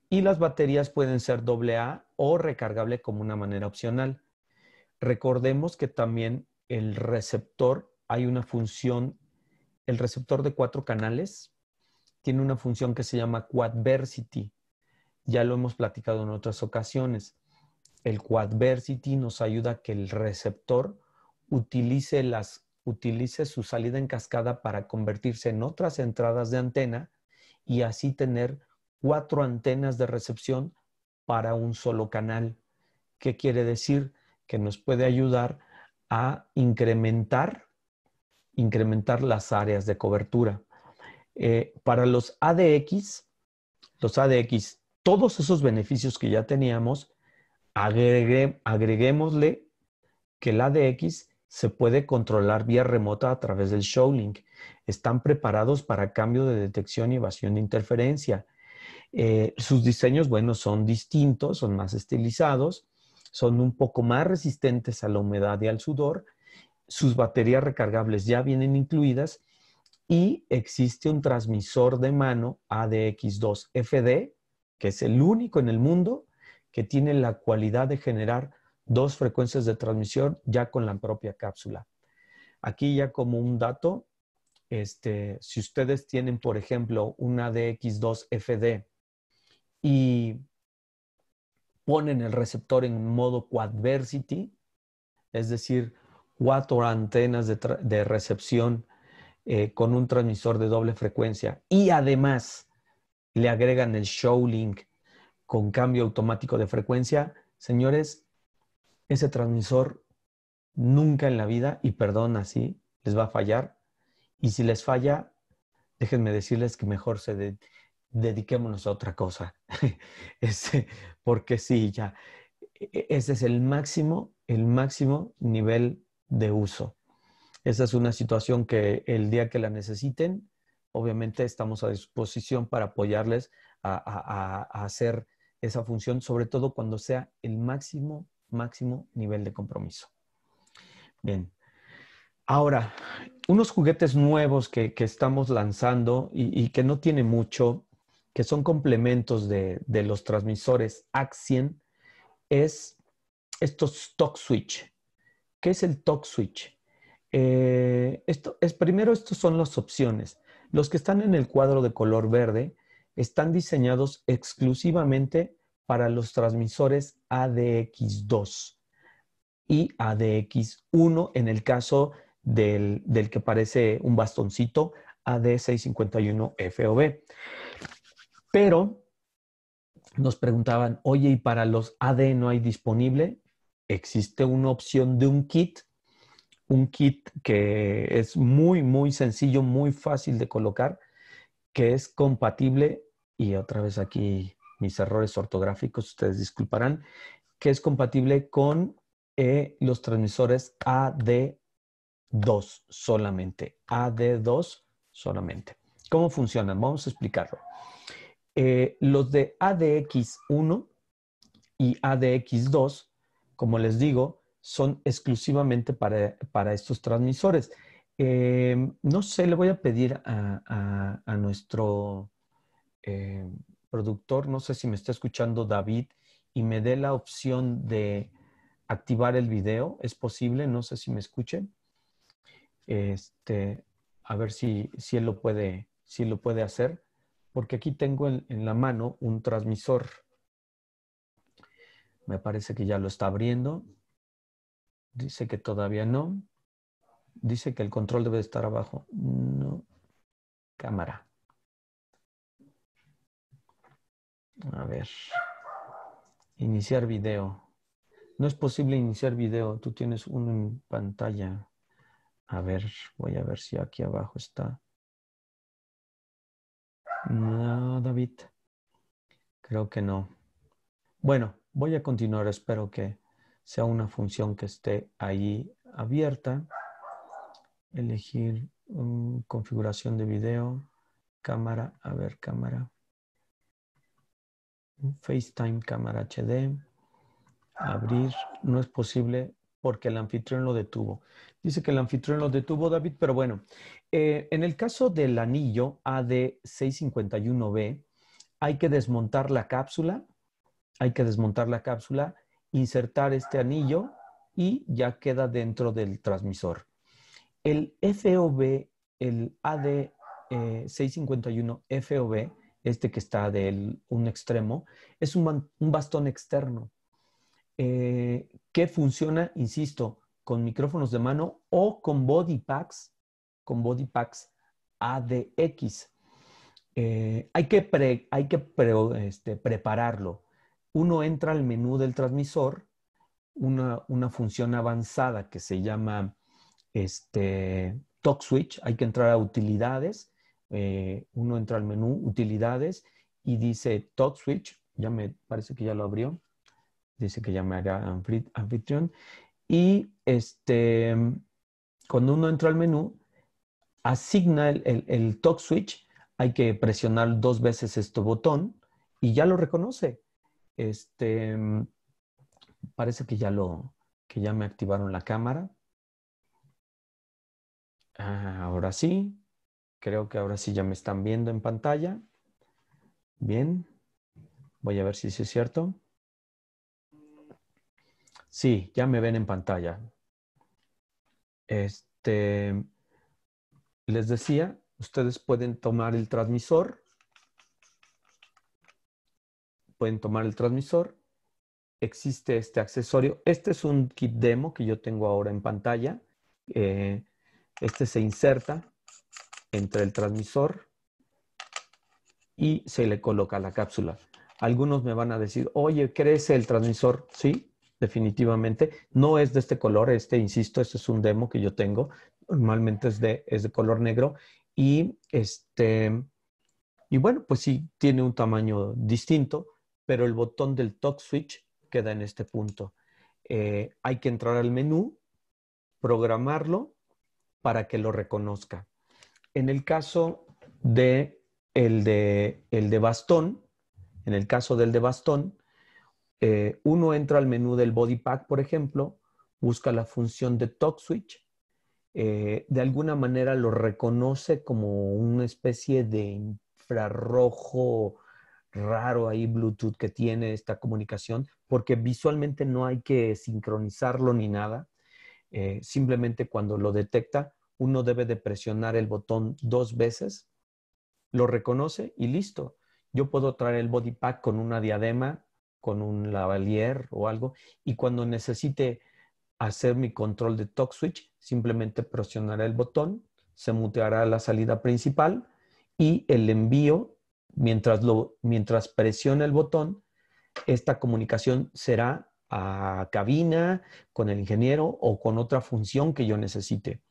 y las baterías pueden ser AA o recargable como una manera opcional. Recordemos que también el receptor hay una función, el receptor de cuatro canales tiene una función que se llama quadversity. Ya lo hemos platicado en otras ocasiones. El quadversity nos ayuda a que el receptor utilice, las, utilice su salida en cascada para convertirse en otras entradas de antena y así tener cuatro antenas de recepción para un solo canal. ¿Qué quiere decir? Que nos puede ayudar a incrementar, incrementar las áreas de cobertura. Eh, para los ADX, los ADX, todos esos beneficios que ya teníamos, agreguémosle que el ADX se puede controlar vía remota a través del Showlink. Están preparados para cambio de detección y evasión de interferencia. Eh, sus diseños, bueno, son distintos, son más estilizados, son un poco más resistentes a la humedad y al sudor. Sus baterías recargables ya vienen incluidas y existe un transmisor de mano ADX2 FD, que es el único en el mundo que tiene la cualidad de generar dos frecuencias de transmisión ya con la propia cápsula. Aquí ya como un dato, este, si ustedes tienen, por ejemplo, una DX2FD y ponen el receptor en modo quadversity, es decir, cuatro antenas de, recepción eh, con un transmisor de doble frecuencia y además le agregan el show link con cambio automático de frecuencia, señores, ese transmisor nunca en la vida, y perdón así, les va a fallar. Y si les falla, déjenme decirles que mejor se dediquémonos a otra cosa. porque sí, ya, e, e, ese es el máximo, el máximo nivel de uso. Esa es una situación que el día que la necesiten, obviamente estamos a disposición para apoyarles a, a hacer esa función, sobre todo cuando sea el máximo máximo nivel de compromiso. Bien. Ahora, unos juguetes nuevos que, estamos lanzando y, que no tiene mucho, que son complementos de, los transmisores Axien, es estos Talk Switch. ¿Qué es el Talk Switch? Eh, esto es, primero, estos son las opciones. Los que están en el cuadro de color verde están diseñados exclusivamente para los transmisores ADX2 y ADX1 en el caso del, que parece un bastoncito AD651FOB. Pero nos preguntaban, oye, ¿y para los AD no hay disponible? Existe una opción de un kit, un kit que es muy, muy sencillo, muy fácil de colocar, que es compatible, y otra vez aquí mis errores ortográficos, ustedes disculparán, que es compatible con eh, los transmisores AD2 solamente. AD2 solamente. ¿Cómo funcionan? Vamos a explicarlo. Eh, los de ADX1 y ADX2, como les digo, son exclusivamente para, estos transmisores. Eh, no sé, le voy a pedir a, a, nuestro productor, no sé si me está escuchando David, y me dé la opción de activar el video. Es posible, no sé si me escuchen. Este, a ver si, si él lo puede, si lo puede hacer, porque aquí tengo en, en la mano un transmisor. Me parece que ya lo está abriendo. Dice que todavía no. Dice que el control debe estar abajo. No. Cámara. A ver. Iniciar video. No es posible iniciar video. Tú tienes uno en pantalla. A ver, voy a ver si aquí abajo está. No, David. Creo que no. Bueno, voy a continuar. Espero que sea una función que esté ahí abierta. Elegir mm, configuración de video, cámara, a ver, cámara. FaceTime cámara HD, ah. abrir, no es posible porque el anfitrión lo detuvo. Dice que el anfitrión lo detuvo, David, pero bueno, eh, en el caso del anillo AD651B, hay que desmontar la cápsula, hay que desmontar la cápsula, insertar este anillo y ya queda dentro del transmisor. El FOB, el AD651 eh, FOB, este que está de un extremo, es un, bastón externo eh, que funciona, insisto, con micrófonos de mano o con body packs, con body packs ADX. Eh, hay que, hay que este, prepararlo. Uno entra al menú del transmisor, una, una función avanzada que se llama este, Talk Switch, hay que entrar a utilidades eh, uno entra al menú utilidades y dice Top Switch, ya me parece que ya lo abrió, dice que ya me haga anfitrión. Y este, cuando uno entra al menú, asigna el, el, Talk Switch, hay que presionar dos veces este botón y ya lo reconoce. Este, parece que ya lo, que ya me activaron la cámara. Ah, ahora sí. Creo que ahora sí ya me están viendo en pantalla. Bien. Voy a ver si es cierto. Sí, ya me ven en pantalla. Este, les decía, ustedes pueden tomar el transmisor. Pueden tomar el transmisor. Existe este accesorio. Este es un kit demo que yo tengo ahora en pantalla. Eh, este se inserta entre el transmisor y se le coloca la cápsula. Algunos me van a decir, oye, crece el transmisor. Sí, definitivamente. No es de este color, este, insisto, este es un demo que yo tengo. Normalmente es de, es de color negro. Y, este, y bueno, pues sí, tiene un tamaño distinto, pero el botón del talk switch queda en este punto. Eh, hay que entrar al menú, programarlo para que lo reconozca. En el caso de el de, bastón, en el caso del de bastón, eh, uno entra al menú del body pack, por ejemplo, busca la función de talk switch, eh, de alguna manera lo reconoce como una especie de infrarrojo raro ahí Bluetooth que tiene esta comunicación, porque visualmente no hay que sincronizarlo ni nada. Eh, simplemente cuando lo detecta, uno debe de presionar el botón dos veces, lo reconoce y listo. Yo puedo traer el body pack con una diadema, con un lavalier o algo, y cuando necesite hacer mi control de talk switch, simplemente presionaré el botón, se muteará la salida principal y el envío, mientras, lo, mientras presione el botón, esta comunicación será a cabina, con el ingeniero o con otra función que yo necesite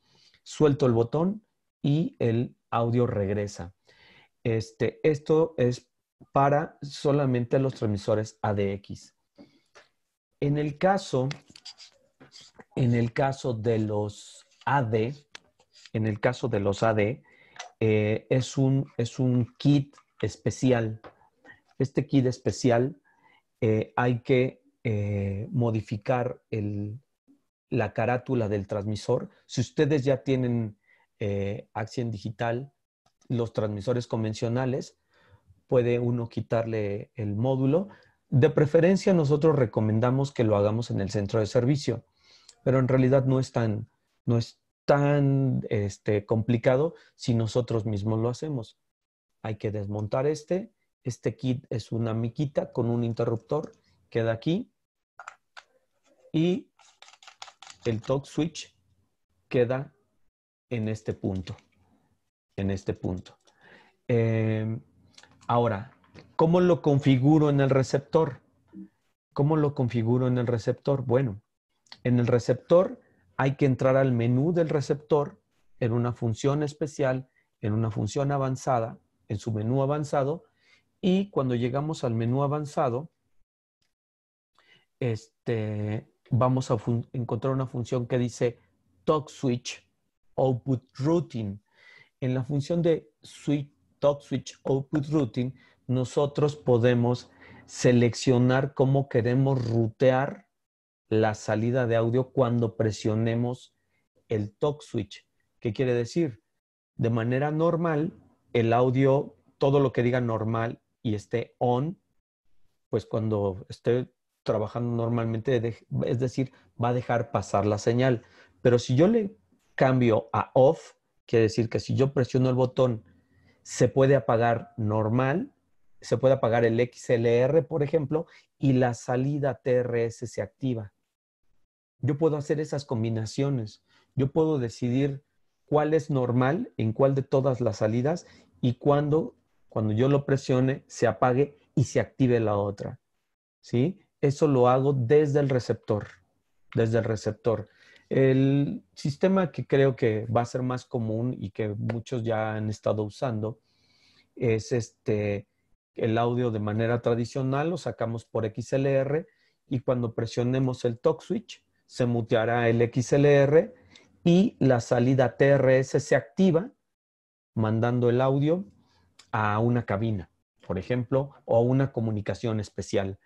suelto el botón y el audio regresa. Este, esto es para solamente los transmisores ADX. En el caso, en el caso de los AD, en el caso de los AD, eh, es, un, es un kit especial. Este kit especial eh, hay que eh, modificar el, la carátula del transmisor. Si ustedes ya tienen eh, acción Digital, los transmisores convencionales, puede uno quitarle el módulo. De preferencia, nosotros recomendamos que lo hagamos en el centro de servicio, pero en realidad no es tan, no es tan este, complicado si nosotros mismos lo hacemos. Hay que desmontar este. Este kit es una miquita con un interruptor, queda aquí. Y el talk switch queda en este punto, en este punto. Em, ahora, ¿cómo lo configuro en el receptor? ¿Cómo lo configuro en el receptor? Bueno, en el receptor hay que entrar al menú del receptor en una función especial, en una función avanzada, en su menú avanzado, y cuando llegamos al menú avanzado, este, vamos a encontrar una función que dice talk switch output routing. En la función de switch, talk switch output routing, nosotros podemos seleccionar cómo queremos rutear la salida de audio cuando presionemos el talk switch. ¿Qué quiere decir? De manera normal, el audio, todo lo que diga normal y esté on, pues cuando esté trabajando normalmente, es decir, va a dejar pasar la señal. Pero si yo le cambio a off, quiere decir que si yo presiono el botón, se puede apagar normal, se puede apagar el XLR, por ejemplo, y la salida TRS se activa. Yo puedo hacer esas combinaciones. Yo puedo decidir cuál es normal, en cuál de todas las salidas y cuando cuando yo lo presione, se apague y se active la otra. ¿Sí? eso lo hago desde el receptor, desde el receptor. El sistema que creo que va a ser más común y que muchos ya han estado usando es este, el audio de manera tradicional, lo sacamos por XLR y cuando presionemos el talk switch se muteará el XLR y la salida TRS se activa mandando el audio a una cabina, por ejemplo, o a una comunicación especial.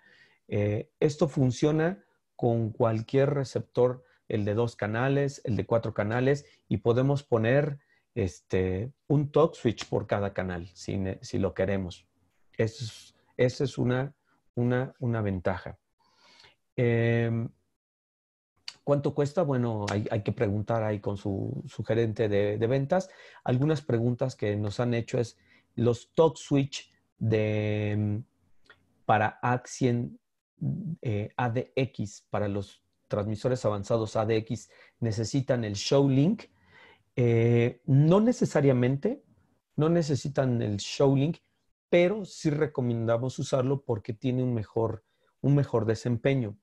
Eh, esto funciona con cualquier receptor, el de dos canales, el de cuatro canales, y podemos poner este, un talk switch por cada canal si, lo queremos. Esa es, es una, una, una ventaja. Em, ¿Cuánto cuesta? Bueno, hay, que preguntar ahí con su, su gerente de, ventas. Algunas preguntas que nos han hecho es los talk switch de, em, para Axien eh, ADX para los transmisores avanzados ADX necesitan el show link. Eh, no necesariamente, no necesitan el show link, pero sí recomendamos usarlo porque tiene un mejor, un mejor desempeño.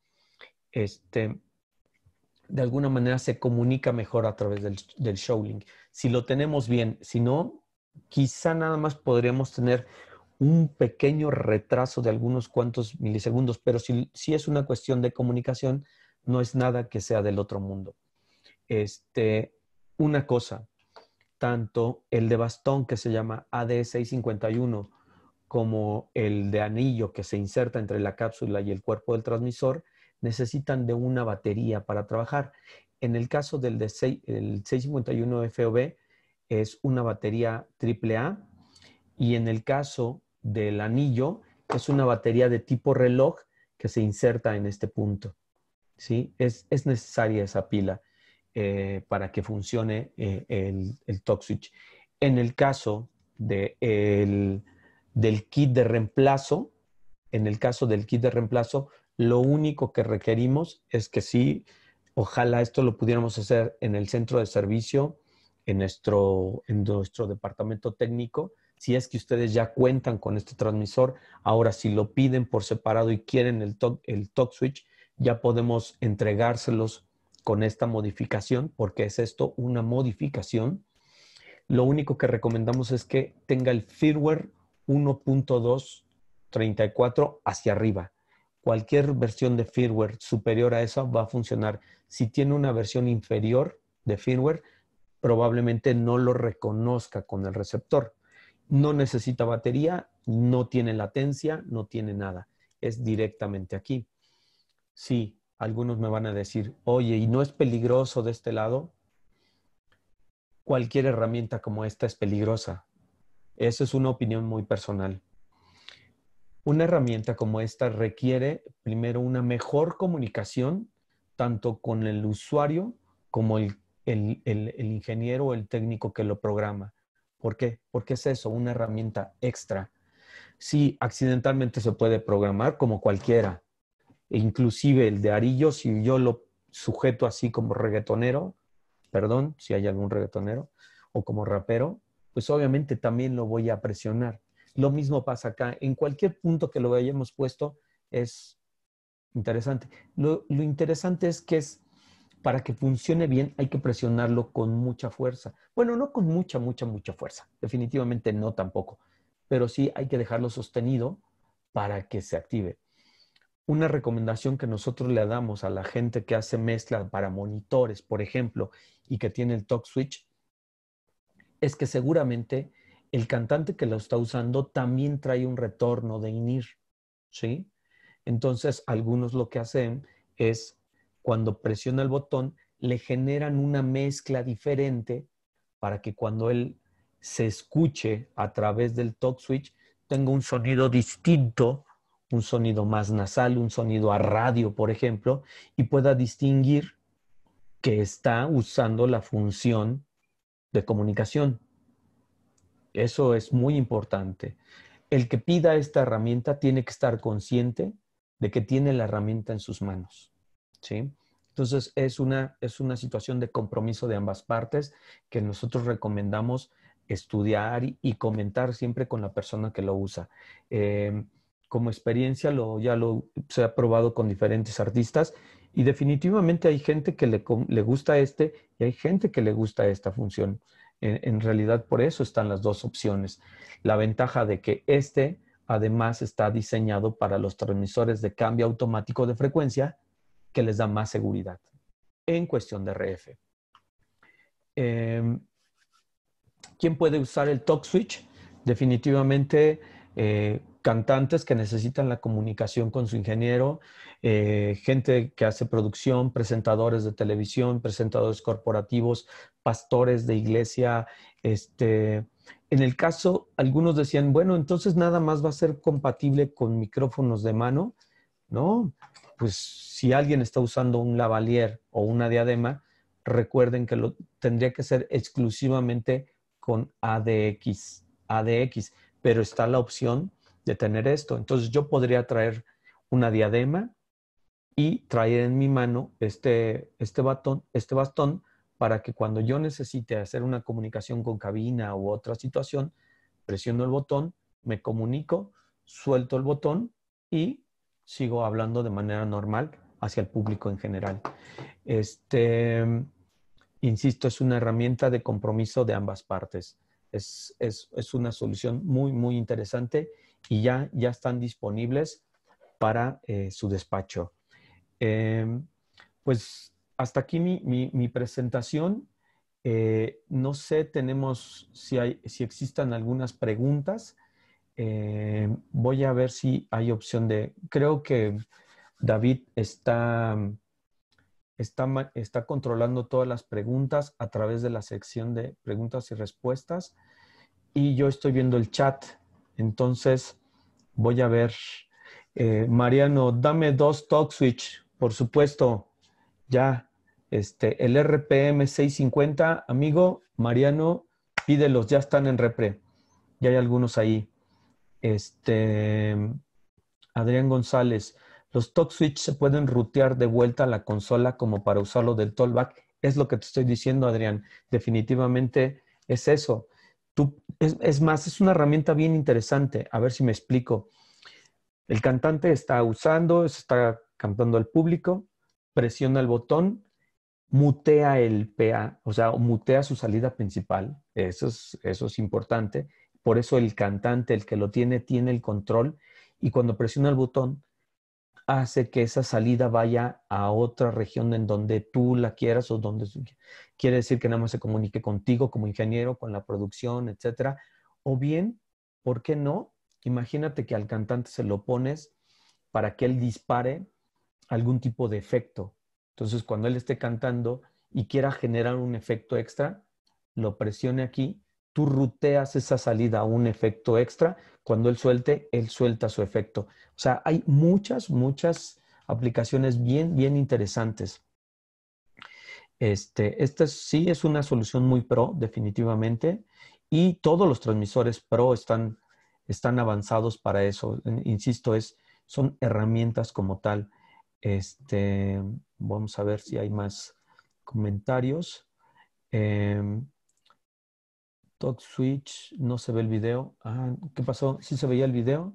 Este, de alguna manera se comunica mejor a través del, del show link. Si lo tenemos bien, si no, quizá nada más podríamos tener un pequeño retraso de algunos cuantos milisegundos, pero si, es una cuestión de comunicación, no es nada que sea del otro mundo. Este, una cosa, tanto el de bastón que se llama AD651 como el de anillo que se inserta entre la cápsula y el cuerpo del transmisor necesitan de una batería para trabajar. En el caso del 651 FOB es una batería AAA y en el caso del anillo es una batería de tipo reloj que se inserta en este punto. ¿sí? Es, necesaria esa pila eh, para que funcione eh, el, el En el caso del kit de reemplazo, en el caso del kit de reemplazo, lo único que requerimos es que sí, ojalá esto lo pudiéramos hacer en el centro de servicio, en nuestro departamento técnico, si es que ustedes ya cuentan con este transmisor, ahora si lo piden por separado y quieren el talk, el switch, ya podemos entregárselos con esta modificación, porque es esto una modificación. Lo único que recomendamos es que tenga el firmware 1.234 hacia arriba. Cualquier versión de firmware superior a esa va a funcionar. Si tiene una versión inferior de firmware, probablemente no lo reconozca con el receptor no necesita batería, no tiene latencia, no tiene nada. Es directamente aquí. Sí, algunos me van a decir, oye, ¿y no es peligroso de este lado? Cualquier herramienta como esta es peligrosa. Esa es una opinión muy personal. Una herramienta como esta requiere primero una mejor comunicación tanto con el usuario como el, el, el, el ingeniero o el técnico que lo programa. ¿Por qué? Porque es eso, una herramienta extra. Si accidentalmente se puede programar como cualquiera. E inclusive el de Arillo, si yo lo sujeto así como reggaetonero, perdón, si hay algún reggaetonero, o como rapero, pues obviamente también lo voy a presionar. Lo mismo pasa acá. En cualquier punto que lo hayamos puesto es interesante. lo interesante es que es para que funcione bien hay que presionarlo con mucha fuerza. Bueno, no con mucha, mucha, mucha fuerza. Definitivamente no tampoco. Pero sí hay que dejarlo sostenido para que se active. Una recomendación que nosotros le damos a la gente que hace mezcla para monitores, por ejemplo, y que tiene el talk switch, es que seguramente el cantante que lo está usando también trae un retorno de INIR, ¿sí? Entonces, algunos lo que hacen es cuando presiona el botón, le generan una mezcla diferente para que cuando él se escuche a través del Talk switch, tenga un sonido distinto, un sonido más nasal, un sonido a radio, por ejemplo, y pueda distinguir que está usando la función de comunicación. Eso es muy importante. El que pida esta herramienta tiene que estar consciente de que tiene la herramienta en sus manos. ¿sí? Entonces, es una, situación de compromiso de ambas partes que nosotros recomendamos estudiar y, comentar siempre con la persona que lo usa. Em, como experiencia lo, ya lo se ha probado con diferentes artistas y definitivamente hay gente que le, gusta este y hay gente que le gusta esta función. en, realidad por eso están las dos opciones. La ventaja de que este además está diseñado para los transmisores de cambio automático de frecuencia que les da más seguridad en cuestión de RF. Em, ¿Quién puede usar el talk switch? Definitivamente eh, cantantes que necesitan la comunicación con su ingeniero, eh, gente que hace producción, presentadores de televisión, presentadores corporativos, pastores de iglesia. Este, en el caso, algunos decían, bueno, entonces nada más va a ser compatible con micrófonos de mano. ¿no? Pues si alguien está usando un lavalier o una diadema, recuerden que lo tendría que ser exclusivamente con ADX, ADX, pero está la opción de tener esto. Entonces yo podría traer una diadema y traer en mi mano este, este, batón, este bastón para que cuando yo necesite hacer una comunicación con cabina u otra situación, presiono el botón, me comunico, suelto el botón y sigo hablando de manera normal hacia el público en general. Este, insisto, es una herramienta de compromiso de ambas partes. Es, una solución muy, muy interesante y ya, ya están disponibles para eh, su despacho. Em, pues hasta aquí mi, presentación. Eh, no sé, tenemos si, hay, si existan algunas preguntas eh, voy a ver si hay opción de... Creo que David está, está, está controlando todas las preguntas a través de la sección de preguntas y respuestas. Y yo estoy viendo el chat. Entonces, voy a ver. Eh, Mariano, dame dos talk switch, por supuesto. Ya, este, el RPM 650, amigo, Mariano, pídelos, ya están en repre. Ya hay algunos ahí. Este, Adrián González, los top switch se pueden rutear de vuelta a la consola como para usarlo del tollback. Es lo que te estoy diciendo, Adrián. Definitivamente es eso. Tú, es, más, es una herramienta bien interesante. A ver si me explico. El cantante está usando, está cantando al público, presiona el botón, mutea el PA, o sea, mutea su salida principal. eso es importante. Por eso el cantante, el que lo tiene, tiene el control y cuando presiona el botón hace que esa salida vaya a otra región en donde tú la quieras o donde quiere decir que nada más se comunique contigo como ingeniero, con la producción, etcétera, o bien, ¿por qué no? Imagínate que al cantante se lo pones para que él dispare algún tipo de efecto. Entonces, cuando él esté cantando y quiera generar un efecto extra, lo presione aquí tú ruteas esa salida a un efecto extra. Cuando él suelte, él suelta su efecto. O sea, hay muchas, muchas aplicaciones bien, bien interesantes. Este, esta sí es una solución muy pro, definitivamente, y todos los transmisores pro están, están avanzados para eso. Insisto, es, son herramientas como tal. Este, vamos a ver si hay más comentarios. Em, Switch, no se ve el video. Ah, ¿qué pasó? ¿Sí se veía el video?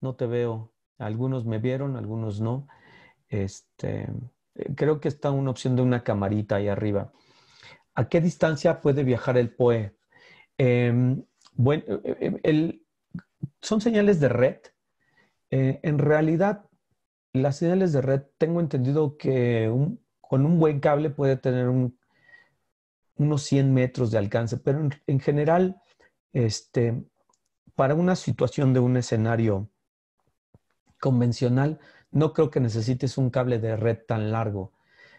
No te veo. Algunos me vieron, algunos no. Este, eh, creo que está una opción de una camarita ahí arriba. ¿A qué distancia puede viajar el POE? Em, bueno, eh, eh, son señales de red. en realidad, las señales de red, tengo entendido que con un buen cable puede tener un unos 100 metros de alcance, pero en, general, este, para una situación de un escenario convencional, no creo que necesites un cable de red tan largo.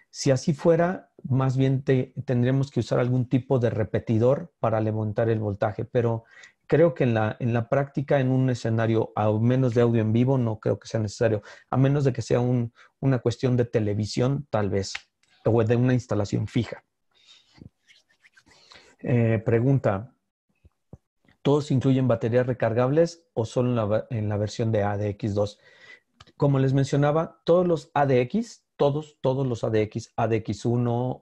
Si así fuera, más bien tendríamos que usar algún tipo de repetidor para levantar el voltaje, pero creo que en la, en la práctica, en un escenario a menos de audio en vivo, no creo que sea necesario, a menos de que sea una cuestión de televisión, tal vez, o de una instalación fija. Eh, pregunta, ¿todos incluyen baterías recargables o solo en la, versión de ADX2? Como les mencionaba, todos los ADX, todos, todos los ADX, ADX1,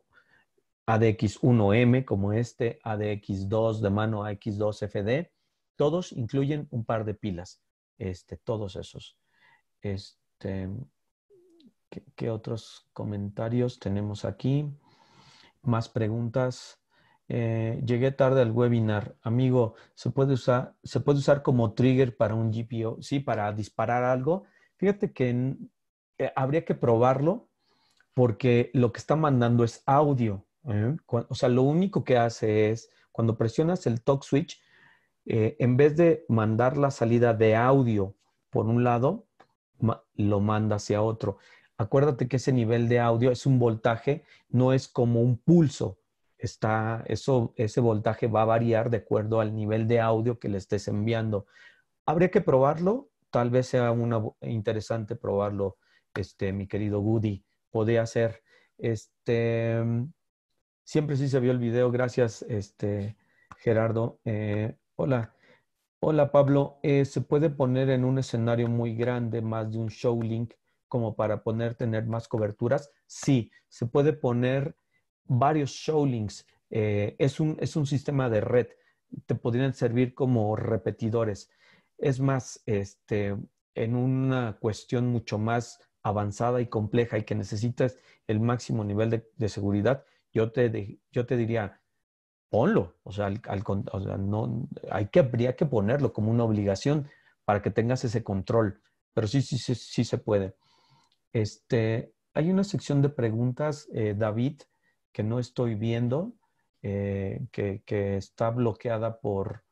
ADX1M como este, ADX2 de mano, AX2FD, todos incluyen un par de pilas, este, todos esos. Este, ¿Qué otros comentarios tenemos aquí? Más preguntas. Eh, llegué tarde al webinar. Amigo, ¿se puede, usar, ¿se puede usar como trigger para un GPO? Sí, para disparar algo. Fíjate que eh, habría que probarlo porque lo que está mandando es audio. ¿eh? O sea, lo único que hace es, cuando presionas el talk switch, en vez de mandar la salida de audio por un lado, lo manda hacia otro. Acuérdate que ese nivel de audio es un voltaje, no es como un pulso está, eso, ese voltaje va a variar de acuerdo al nivel de audio que le estés enviando. Habría que probarlo, tal vez sea una, interesante probarlo, este, mi querido Woody. Podría ser. Este, mm, siempre sí se vio el video, gracias, este, Gerardo. Eh, hola. Hola Pablo, eh, ¿se puede poner en un escenario muy grande más de un show link como para poner tener más coberturas? Sí, se puede poner varios show links. Eh, es, un, es un sistema de red. Te podrían servir como repetidores. Es más, este, en una cuestión mucho más avanzada y compleja y que necesitas el máximo nivel de, seguridad, yo te, yo te diría, ponlo. O sea, al, no, hay que, habría que ponerlo como una obligación para que tengas ese control. Pero sí, sí, sí, sí se puede. Este, hay una sección de preguntas, eh, David, que no estoy viendo, eh, que, está bloqueada por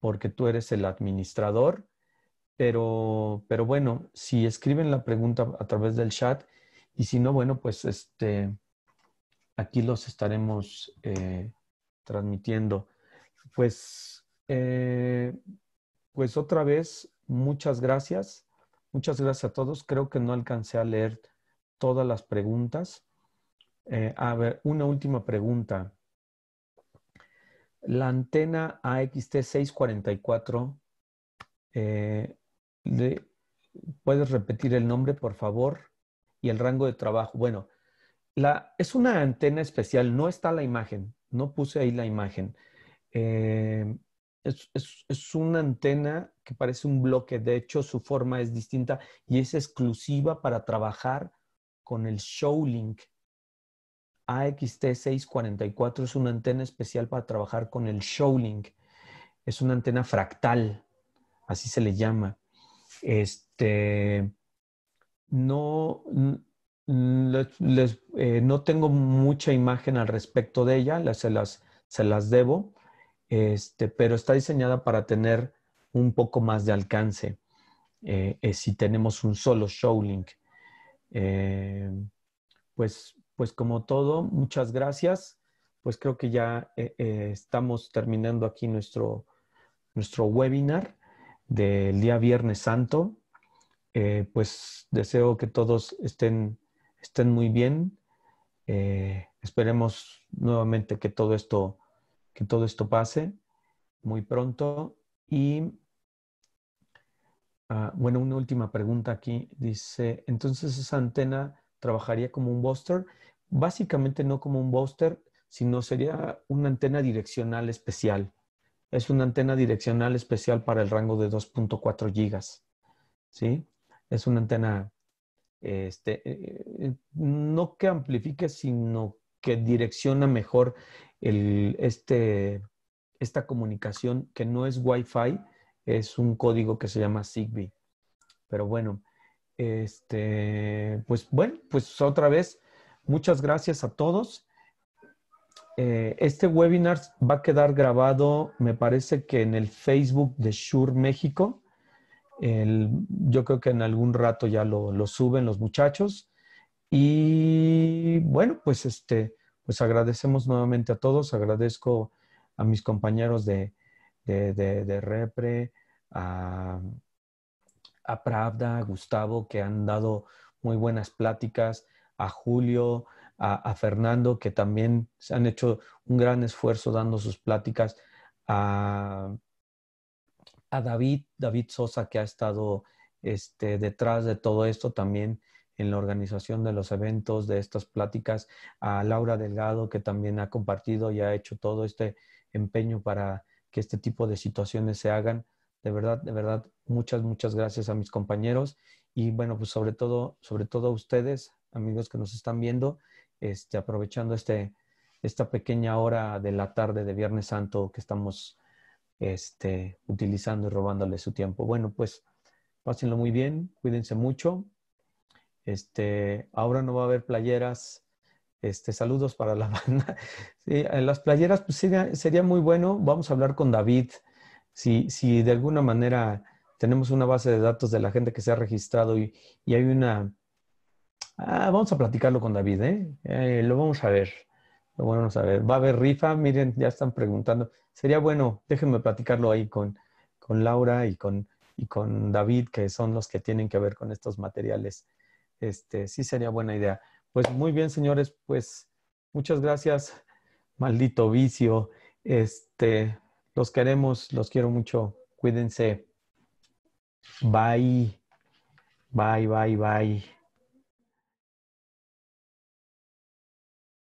porque tú eres el administrador. Pero, pero bueno, si escriben la pregunta a través del chat y si no, bueno, pues este, aquí los estaremos eh, transmitiendo. Pues, eh, pues otra vez, muchas gracias. Muchas gracias a todos. Creo que no alcancé a leer todas las preguntas. Eh, a ver, una última pregunta. La antena AXT644, eh, ¿puedes repetir el nombre, por favor? Y el rango de trabajo. Bueno, es una antena especial, no está la imagen, no puse ahí la imagen. Eh, es, es, una antena que parece un bloque, de hecho su forma es distinta y es exclusiva para trabajar con el Showlink. AXT644 es una antena especial para trabajar con el Showlink. Es una antena fractal, así se le llama. Este, no, eh, no tengo mucha imagen al respecto de ella, se, las, se las debo, este, pero está diseñada para tener un poco más de alcance eh, eh, si tenemos un solo Showlink. pues pues como todo, muchas gracias. Pues creo que ya eh, eh, estamos terminando aquí nuestro, nuestro webinar del día Viernes Santo. Eh, pues deseo que todos estén, estén muy bien. esperemos nuevamente que todo esto, que todo esto pase muy pronto. Y ah, bueno, una última pregunta aquí. Dice, entonces esa antena trabajaría como un booster, básicamente no como un booster, sino sería una antena direccional especial. Es una antena direccional especial para el rango de 2.4 gigas. ¿sí? Es una antena este, eh, eh, no que amplifique, sino que direcciona mejor este, esta comunicación que no es Wi-Fi, es un código que se llama Zigbee. Pero bueno, este, pues bueno, pues otra vez, muchas gracias a todos. Eh, este webinar va a quedar grabado, me parece que en el Facebook de Sure México. yo creo que en algún rato ya lo, suben los muchachos. Y bueno, pues este, pues agradecemos nuevamente a todos. Agradezco a mis compañeros de, de Repre, a a Pravda, a Gustavo, que han dado muy buenas pláticas, a Julio, a, Fernando, que también se han hecho un gran esfuerzo dando sus pláticas, a, a David, David Sosa, que ha estado este, detrás de todo esto también en la organización de los eventos, de estas pláticas, a Laura Delgado, que también ha compartido y ha hecho todo este empeño para que este tipo de situaciones se hagan. De verdad, de verdad, muchas, muchas gracias a mis compañeros y bueno, pues sobre todo, sobre todo a ustedes, amigos que nos están viendo, este, aprovechando este, esta pequeña hora de la tarde de Viernes Santo que estamos este, utilizando y robándole su tiempo. Bueno, pues pásenlo muy bien, cuídense mucho. Este, ahora no va a haber playeras. Este, saludos para la banda. en las playeras pues, sería, muy bueno. Vamos a hablar con David si, si de alguna manera tenemos una base de datos de la gente que se ha registrado y, hay una... Ah, vamos a platicarlo con David, ¿eh? ¿eh? Lo vamos a ver. Lo vamos a ver. Va a haber rifa, miren, ya están preguntando. Sería bueno, déjenme platicarlo ahí con, con Laura y con, y con David, que son los que tienen que ver con estos materiales. Este, sí sería buena idea. Pues muy bien, señores, pues muchas gracias. Maldito vicio. Este, los queremos, los quiero mucho. Cuídense. Bye. Bye, bye, bye.